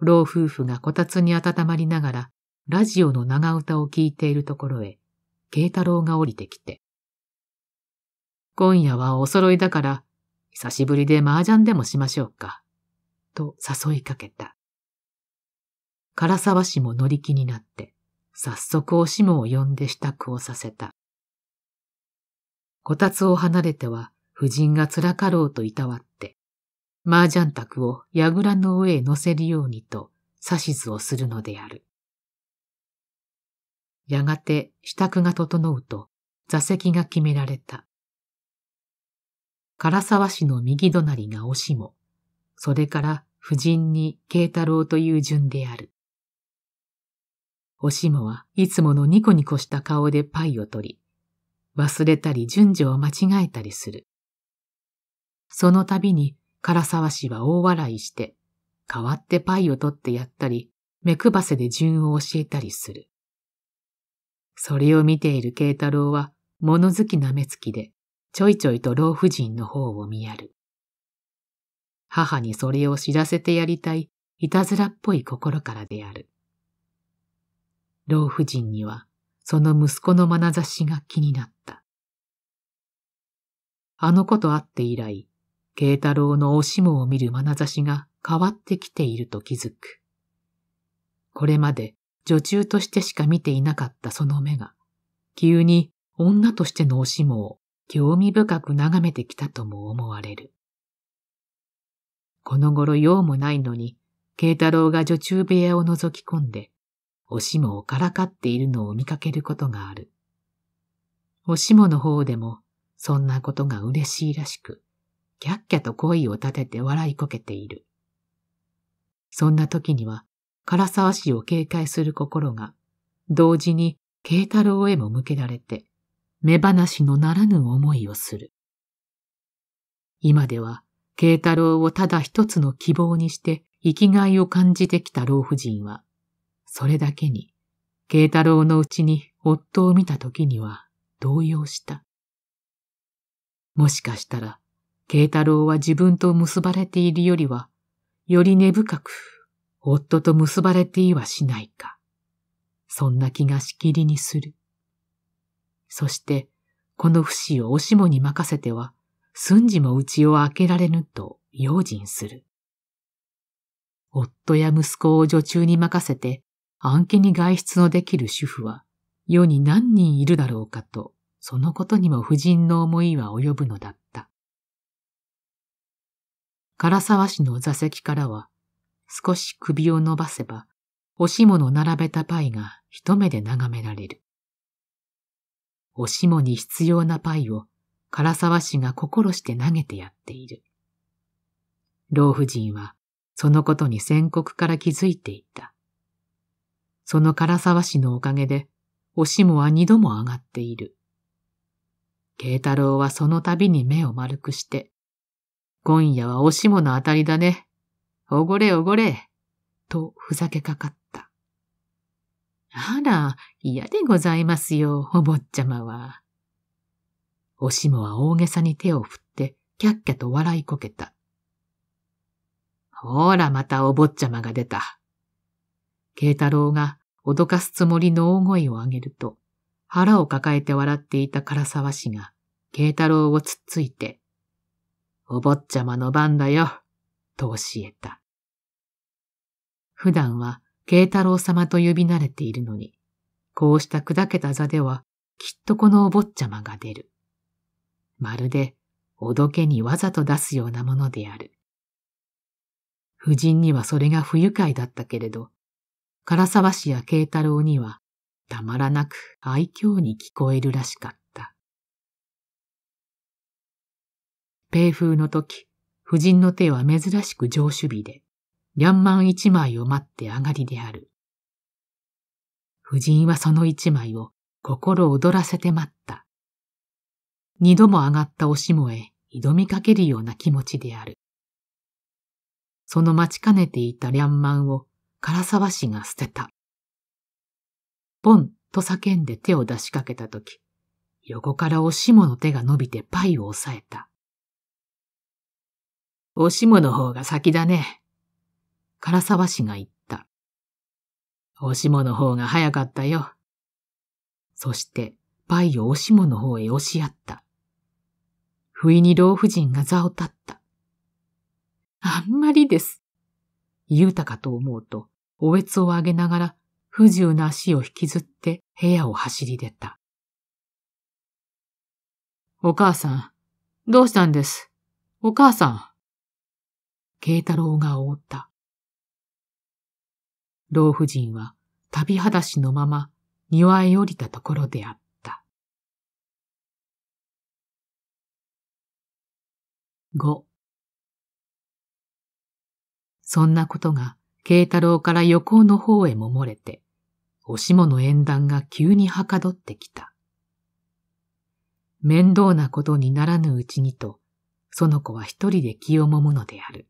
老夫婦がこたつに温まりながら、ラジオの長唄を聴いているところへ、慶太郎が降りてきて。今夜はお揃いだから、久しぶりで麻雀でもしましょうか。と誘いかけた。唐沢氏も乗り気になって、早速おしもを呼んで支度をさせた。こたつを離れては、夫人が辛かろうといたわっ麻雀卓を櫓の上へ乗せるようにと指図をするのである。やがて支度が整うと座席が決められた。唐沢氏の右隣がおしも、それから夫人に慶太郎という順である。おしもはいつものニコニコした顔でパイを取り、忘れたり順序を間違えたりする。その度に唐沢氏は大笑いして、代わってパイを取ってやったり、目くばせで順を教えたりする。それを見ている慶太郎は物好きな目つきで、ちょいちょいと老婦人の方を見やる。母にそれを知らせてやりたい、いたずらっぽい心からである。老婦人には、その息子の眼差しが気になった。あの子と会って以来、慶太郎のおしもを見る眼差しが変わってきていると気づく。これまで女中としてしか見ていなかったその目が、急に女としてのおしもを興味深く眺めてきたとも思われる。この頃用もないのに、慶太郎が女中部屋を覗き込んで、おしもをからかっているのを見かけることがある。おしもの方でも、そんなことが嬉しいらしく、キャッキャと声を立てて笑いこけている。そんな時には、唐沢氏を警戒する心が、同時に慶太郎へも向けられて、目放しのならぬ思いをする。今では、慶太郎をただ一つの希望にして生きがいを感じてきた老婦人は、それだけに、慶太郎のうちに夫を見た時には動揺した。もしかしたら、慶太郎は自分と結ばれているよりは、より根深く、夫と結ばれていはしないか。そんな気がしきりにする。そして、この不死をおしもに任せては、寸時も家を開けられぬと用心する。夫や息子を女中に任せて、暗記に外出のできる主婦は、世に何人いるだろうかと、そのことにも夫人の思いは及ぶのだ唐沢氏の座席からは、少し首を伸ばせば、おしもの並べたパイが一目で眺められる。おしもに必要なパイを唐沢氏が心して投げてやっている。老婦人はそのことに宣告から気づいていた。その唐沢氏のおかげで、おしもは二度も上がっている。慶太郎はその度に目を丸くして、今夜はおしものあたりだね。おごれおごれ。とふざけかかった。あら、嫌でございますよ、お坊ちゃまは。おしもは大げさに手を振って、キャッキャと笑いこけた。ほら、またお坊ちゃまが出た。慶太郎が脅かすつもりの大声を上げると、腹を抱えて笑っていた唐沢氏が、慶太郎をつっついて、お坊ちゃまの番だよ、と教えた。普段は慶太郎様と呼び慣れているのに、こうした砕けた座ではきっとこのお坊ちゃまが出る。まるでおどけにわざと出すようなものである。夫人にはそれが不愉快だったけれど、唐沢氏や慶太郎にはたまらなく愛嬌に聞こえるらしかった。米風の時、夫人の手は珍しく上手日で、ンマン一枚を待って上がりである。夫人はその一枚を心躍らせて待った。二度も上がったおしもへ挑みかけるような気持ちである。その待ちかねていたリャンマンを唐沢氏が捨てた。ポンと叫んで手を出しかけたとき、横からおしもの手が伸びてパイを押さえた。おしもの方が先だね。唐沢氏が言った。おしもの方が早かったよ。そして、パイをおしもの方へ押し合った。不意に老婦人が座を立った。あんまりです。言うたかと思うと、おえつを上げながら、不自由な足を引きずって部屋を走り出た。お母さん、どうしたんですお母さん。慶太郎が覆った。老婦人は旅裸足のまま庭へ降りたところであった。五。そんなことが慶太郎から横の方へも漏れて、おしもの縁談が急にはかどってきた。面倒なことにならぬうちにと、その子は一人で気をもむのである。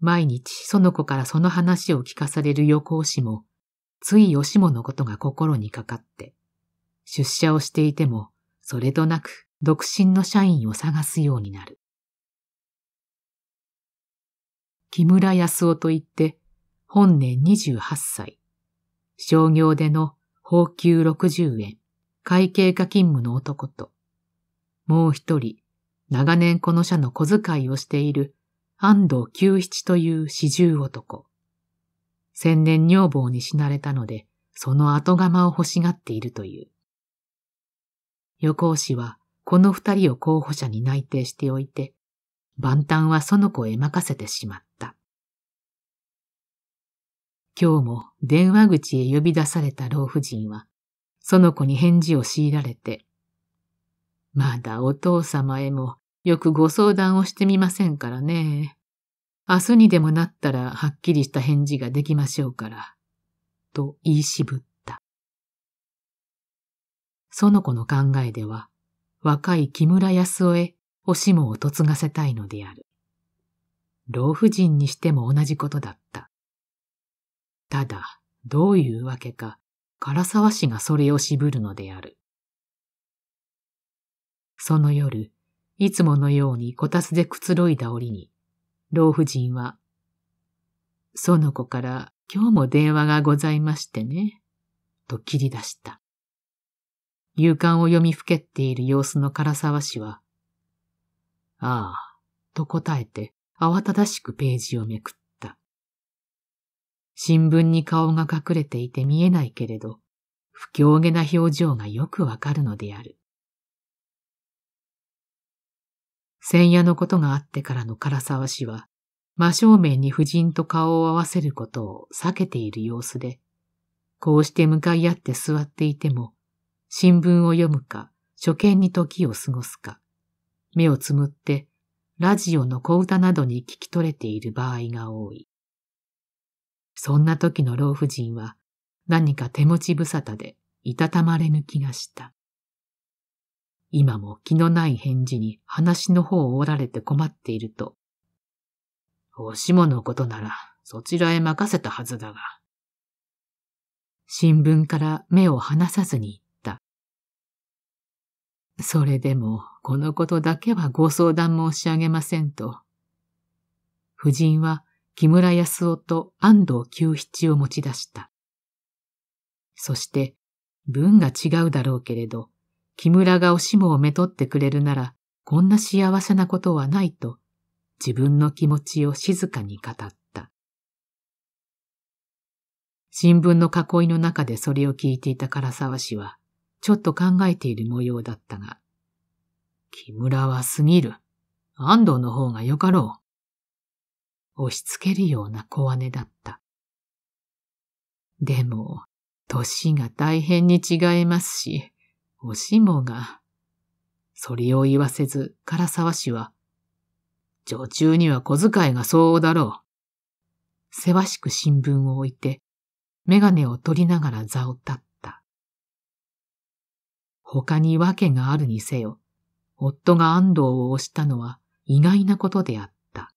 毎日園子からその話を聞かされる横尾氏も、つい吉本のことが心にかかって、出社をしていても、それとなく独身の社員を探すようになる。木村康夫といって、本年28歳、商業での宝給60円、会計課勤務の男と、もう一人、長年この社の小遣いをしている安藤久七という四十男。千年女房に死なれたので、その後釜を欲しがっているという。横尾氏は、この二人を候補者に内定しておいて、万端はその子へ任せてしまった。今日も電話口へ呼び出された老婦人は、その子に返事を強いられて、まだお父様へもよくご相談をしてみませんからね。明日にでもなったらはっきりした返事ができましょうから。と言い渋った。その子の考えでは、若い木村康夫へおしもを嫁がせたいのである。老婦人にしても同じことだった。ただ、どういうわけか、唐沢氏がそれを渋るのである。その夜、いつものようにこたつでくつろいだ折に、老婦人は、園子から今日も電話がございましてね、と切り出した。勇敢を読みふけっている様子の唐沢氏は、ああ、と答えて慌ただしくページをめくった。新聞に顔が隠れていて見えないけれど、不況げな表情がよくわかるのである。千夜のことがあってからの唐沢氏は、真正面に夫人と顔を合わせることを避けている様子で、こうして向かい合って座っていても、新聞を読むか、初見に時を過ごすか、目をつむって、ラジオの小歌などに聞き取れている場合が多い。そんな時の老婦人は、何か手持ち無沙汰で、いたたまれぬ気がした。今も気のない返事に話の方をおられて困っていると。おしものことならそちらへ任せたはずだが。新聞から目を離さずに言った。それでもこのことだけはご相談申し上げませんと。夫人は木村康夫と安藤久七を持ち出した。そして文が違うだろうけれど、木村がおしもをめとってくれるなら、こんな幸せなことはないと、自分の気持ちを静かに語った。新聞の囲いの中でそれを聞いていた唐沢氏は、ちょっと考えている模様だったが、木村は過ぎる。安藤の方がよかろう。押し付けるような小姉だった。でも、歳が大変に違いますし、おしもが、それを言わせず、唐沢氏は、女中には小遣いがそうだろう。せわしく新聞を置いて、メガネを取りながら座を立った。他に訳があるにせよ、夫が安藤を押したのは意外なことであった。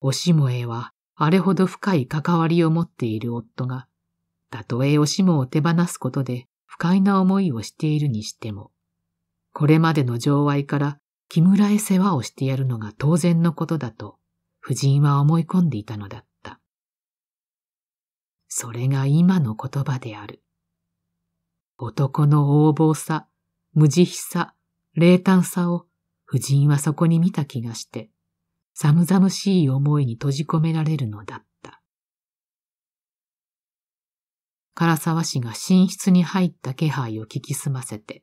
おしもへは、あれほど深い関わりを持っている夫が、たとえおしもを手放すことで、快な思いをしているにしても、これまでの情愛から木村へ世話をしてやるのが当然のことだと、夫人は思い込んでいたのだった。それが今の言葉である。男の横暴さ、無慈悲さ、冷淡さを、夫人はそこに見た気がして、寒々しい思いに閉じ込められるのだった。唐沢氏が寝室に入った気配を聞き澄ませて、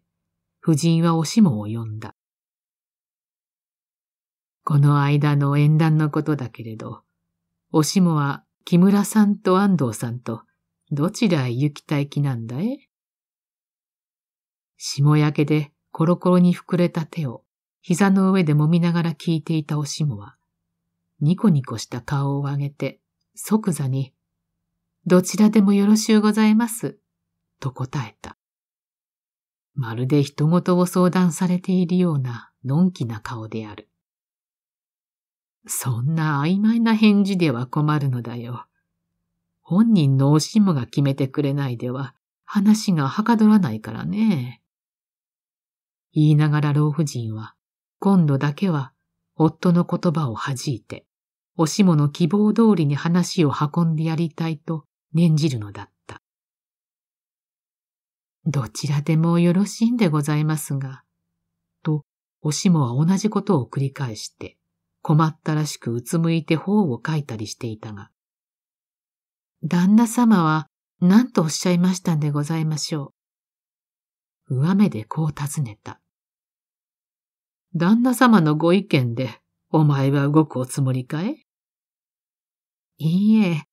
夫人はおしもを呼んだ。この間の縁談のことだけれど、おしもは木村さんと安藤さんとどちらへ行きたい気なんだい霜焼けでコロコロに膨れた手を膝の上で揉みながら聞いていたおしもは、ニコニコした顔を上げて即座にどちらでもよろしゅうございます、と答えた。まるで人事を相談されているようなのんきな顔である。そんな曖昧な返事では困るのだよ。本人のおしもが決めてくれないでは話がはかどらないからね。言いながら老婦人は今度だけは夫の言葉を弾いて、おしもの希望通りに話を運んでやりたいと念じるのだった。どちらでもよろしいんでございますが、と、おしもは同じことを繰り返して、困ったらしくうつむいて頬を書いたりしていたが、旦那様は何とおっしゃいましたんでございましょう。上目でこう尋ねた。旦那様のご意見で、お前は動くおつもりかいいいえ、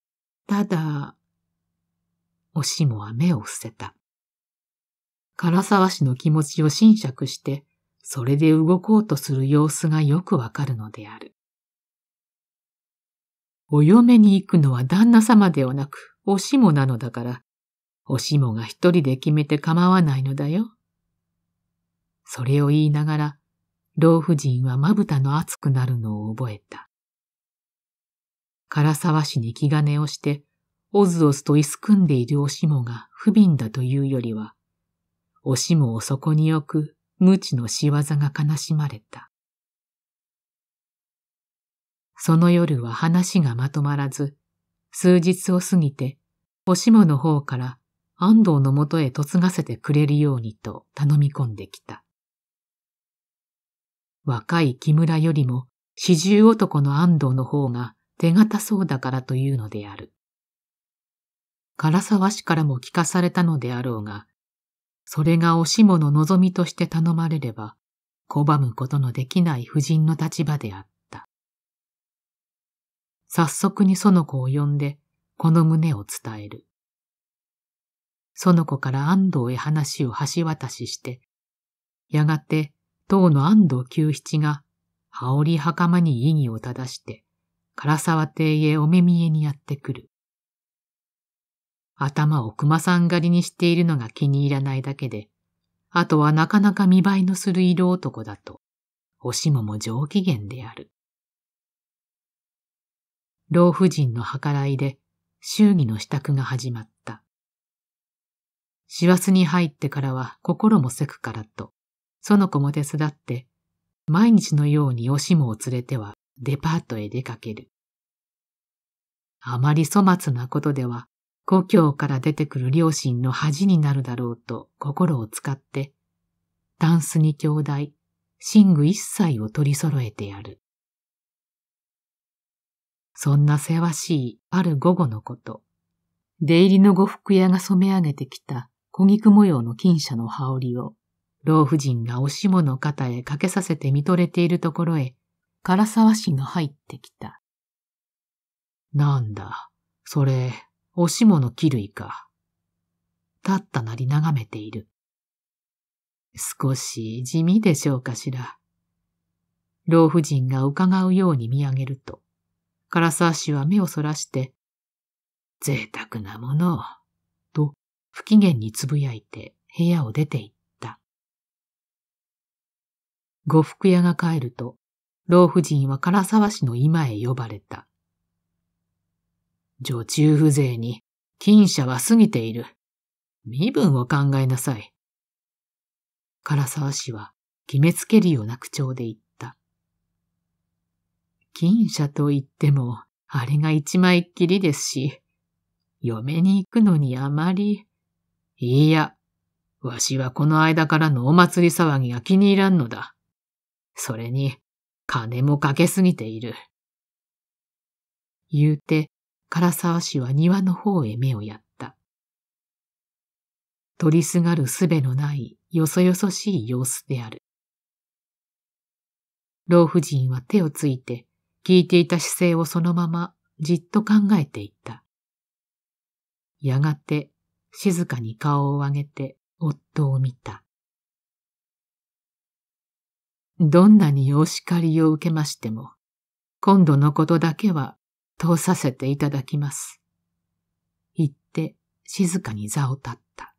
ただ、おしもは目を伏せた。唐沢氏の気持ちを斟酌して、それで動こうとする様子がよくわかるのである。お嫁に行くのは旦那様ではなく、おしもなのだから、おしもが一人で決めて構わないのだよ。それを言いながら、老婦人はまぶたの熱くなるのを覚えた。唐沢氏に気兼ねをして、おずおずと椅すくんでいるおしもが不憫だというよりは、おしもをそこに置く無知の仕業が悲しまれた。その夜は話がまとまらず、数日を過ぎて、おしもの方から安藤のもとへ嫁がせてくれるようにと頼み込んできた。若い木村よりも四十男の安藤の方が手堅そうだからというのである。唐沢氏からも聞かされたのであろうが、それがおしもの望みとして頼まれれば、拒むことのできない夫人の立場であった。早速に園子を呼んで、この旨を伝える。園子から安藤へ話を橋渡しして、やがて当の安藤九七が羽織袴に異議を正して、唐沢邸へお目見えにやってくる。頭を熊さん狩りにしているのが気に入らないだけで、あとはなかなか見栄えのする色男だと、おしもも上機嫌である。老婦人の計らいで、祝儀の支度が始まった。師走に入ってからは心もせくからと、その子も手伝って、毎日のようにおしもを連れてはデパートへ出かける。あまり粗末なことでは故郷から出てくる両親の恥になるだろうと心を使って、タンスに兄弟、寝具一切を取り揃えてやる。そんなせわしいある午後のこと、出入りの呉服屋が染め上げてきた小菊模様の金車の羽織を、老婦人がおしもの肩へかけさせて見とれているところへ、唐沢氏が入ってきた。なんだ、それ、おしもの気類か。立ったなり眺めている。少し地味でしょうかしら。老婦人が伺うように見上げると、唐沢氏は目をそらして、贅沢なもの、を、と不機嫌につぶやいて部屋を出て行った。呉服屋が帰ると、老婦人は唐沢氏の居間へ呼ばれた。女中風情に、金者は過ぎている。身分を考えなさい。唐沢氏は決めつけるような口調で言った。金者と言っても、あれが一枚っきりですし、嫁に行くのにあまり、いいや、わしはこの間からのお祭り騒ぎが気に入らんのだ。それに、金もかけすぎている。言うて、唐沢氏は庭の方へ目をやった。取りすがるすべのないよそよそしい様子である。老婦人は手をついて、聞いていた姿勢をそのままじっと考えていた。やがて静かに顔を上げて夫を見た。どんなにお叱りを受けましても、今度のことだけは通させていただきます。言って静かに座を立った。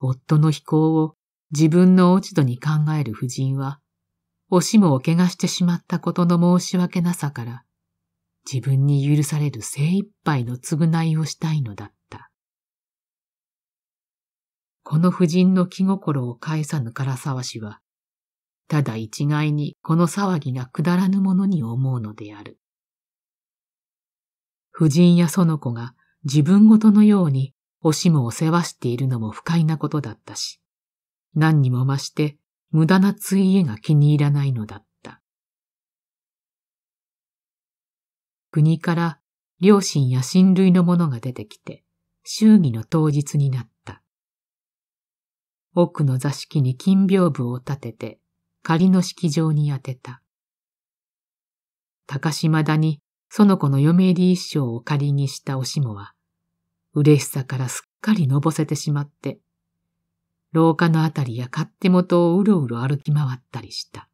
夫の飛行を自分の落ち度に考える夫人は、おしもを怪我してしまったことの申し訳なさから、自分に許される精一杯の償いをしたいのだった。この夫人の気心を返さぬ唐沢氏は、ただ一概にこの騒ぎがくだらぬものに思うのである。夫人やその子が自分ごとのようにおしもを世話しているのも不快なことだったし、何にも増して無駄なついえが気に入らないのだった。国から両親や親類の者が出てきて、祝儀の当日になった。奥の座敷に金屏風を立てて仮の式場に宛てた。高島田に園子の嫁入り一生を仮にしたおしもは、嬉しさからすっかりのぼせてしまって、廊下のあたりや勝手元をうろうろ歩き回ったりした。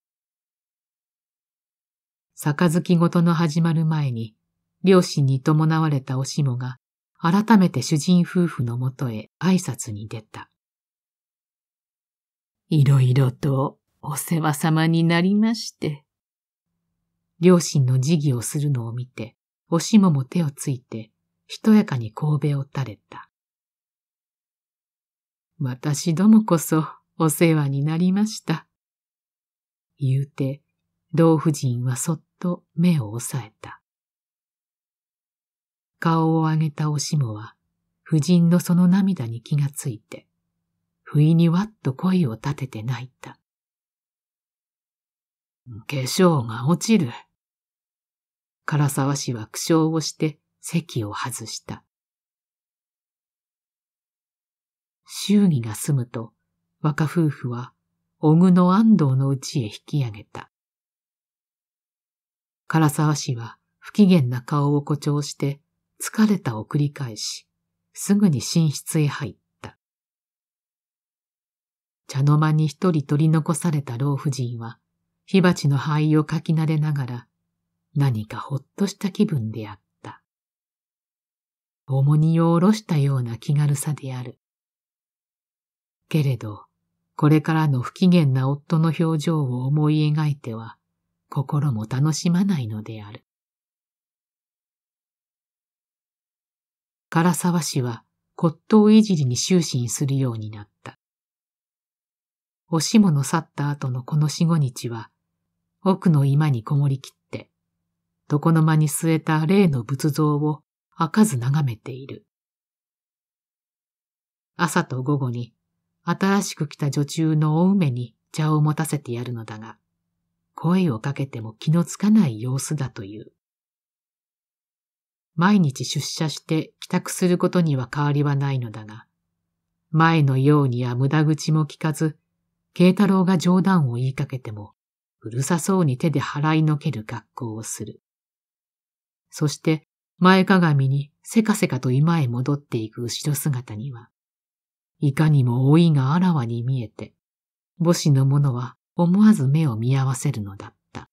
杯ごとの始まる前に、両親に伴われたおしもが、改めて主人夫婦のもとへ挨拶に出た。いろいろとお世話様になりまして。両親の辞儀をするのを見て、おしもも手をついて、しとやかに神戸を垂れた。私どもこそお世話になりました。言うて、老婦人はそっと目を押さえた。顔を上げたおしもは、夫人のその涙に気がついて、不意にわっと声を立てて泣いた。化粧が落ちる。唐沢氏は苦笑をして席を外した。祝儀が済むと、若夫婦は、小具の安藤の家へ引き上げた。唐沢氏は不機嫌な顔を誇張して、疲れたを繰り返し、すぐに寝室へ入った。茶の間に一人取り残された老婦人は、火鉢の灰をかきなでながら、何かほっとした気分であった。重荷を下ろしたような気軽さである。けれど、これからの不機嫌な夫の表情を思い描いては、心も楽しまないのである。唐沢氏は骨董いじりに終身するようになった。おしもの去った後のこの四五日は、奥の居間にこもりきって、床の間に据えた例の仏像を開かず眺めている。朝と午後に新しく来た女中のお梅に茶を持たせてやるのだが、声をかけても気のつかない様子だという。毎日出社して帰宅することには変わりはないのだが、前のようには無駄口も聞かず、慶太郎が冗談を言いかけても、うるさそうに手で払いのける学校をする。そして前かがみにせかせかと今へ戻っていく後ろ姿には、いかにも老いがあらわに見えて、母子の者は思わず目を見合わせるのだった。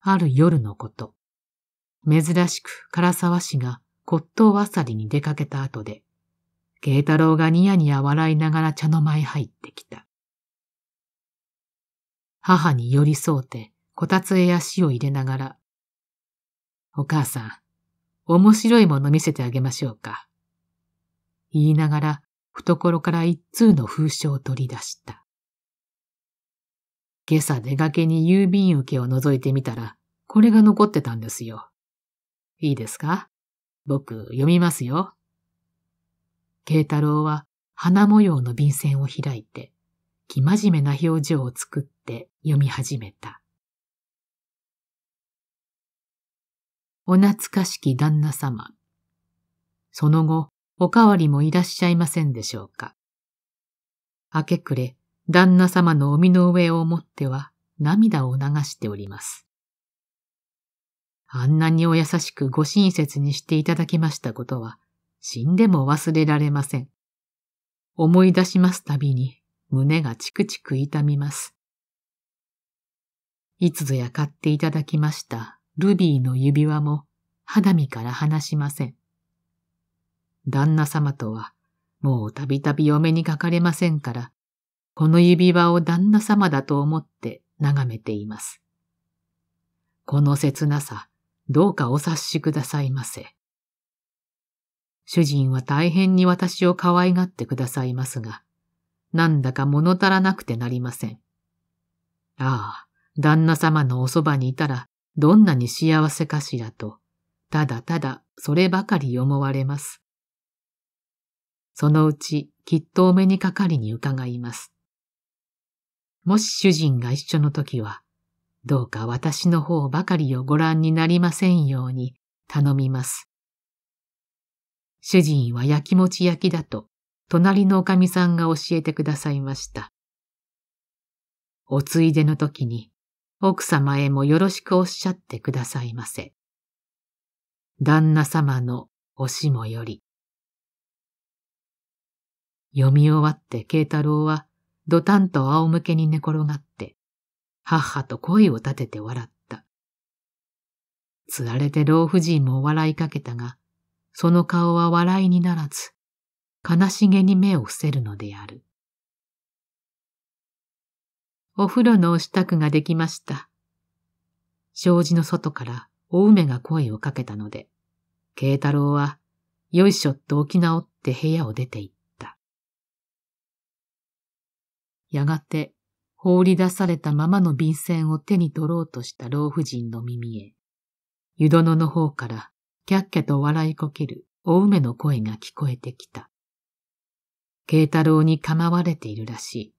ある夜のこと、珍しく唐沢氏が骨董あさりに出かけた後で、慶太郎がニヤニヤ笑いながら茶の間へ入ってきた。母に寄り添うて、こたつへ足を入れながら、お母さん、面白いもの見せてあげましょうか。言いながら、懐から一通の風書を取り出した。今朝出かけに郵便受けを覗いてみたら、これが残ってたんですよ。いいですか僕、読みますよ。慶太郎は花模様の便箋を開いて、生真面目な表情を作って読み始めた。お懐かしき旦那様。その後、おかわりもいらっしゃいませんでしょうか。明け暮れ、旦那様のお身の上を思っては涙を流しております。あんなにお優しくご親切にしていただきましたことは、死んでも忘れられません。思い出しますたびに胸がチクチク痛みます。いつぞや買っていただきましたルビーの指輪も肌身から離しません。旦那様とはもうたびたび嫁にかかれませんから、この指輪を旦那様だと思って眺めています。この切なさ、どうかお察しくださいませ。主人は大変に私を可愛がってくださいますが、なんだか物足らなくてなりません。ああ、旦那様のおそばにいたらどんなに幸せかしらと、ただただそればかり思われます。そのうちきっとお目にかかりに伺います。もし主人が一緒の時は、どうか私の方ばかりをご覧になりませんように頼みます。主人は焼きもち焼きだと、隣のおかみさんが教えてくださいました。おついでの時に奥様へもよろしくおっしゃってくださいませ。旦那様のおしもより。読み終わって慶太郎は、ドタンと仰向けに寝転がって、母と声を立てて笑った。つられて老婦人も笑いかけたが、その顔は笑いにならず、悲しげに目を伏せるのである。お風呂のお支度ができました。障子の外からお梅が声をかけたので、慶太郎はよいしょっと起き直って部屋を出て行った。やがて放り出されたままの便箋を手に取ろうとした老婦人の耳へ、湯殿の方からキャッキャと笑いこけるお梅の声が聞こえてきた。慶太郎に構われているらしい。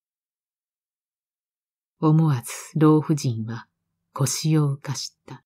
思わず老婦人は腰を浮かした。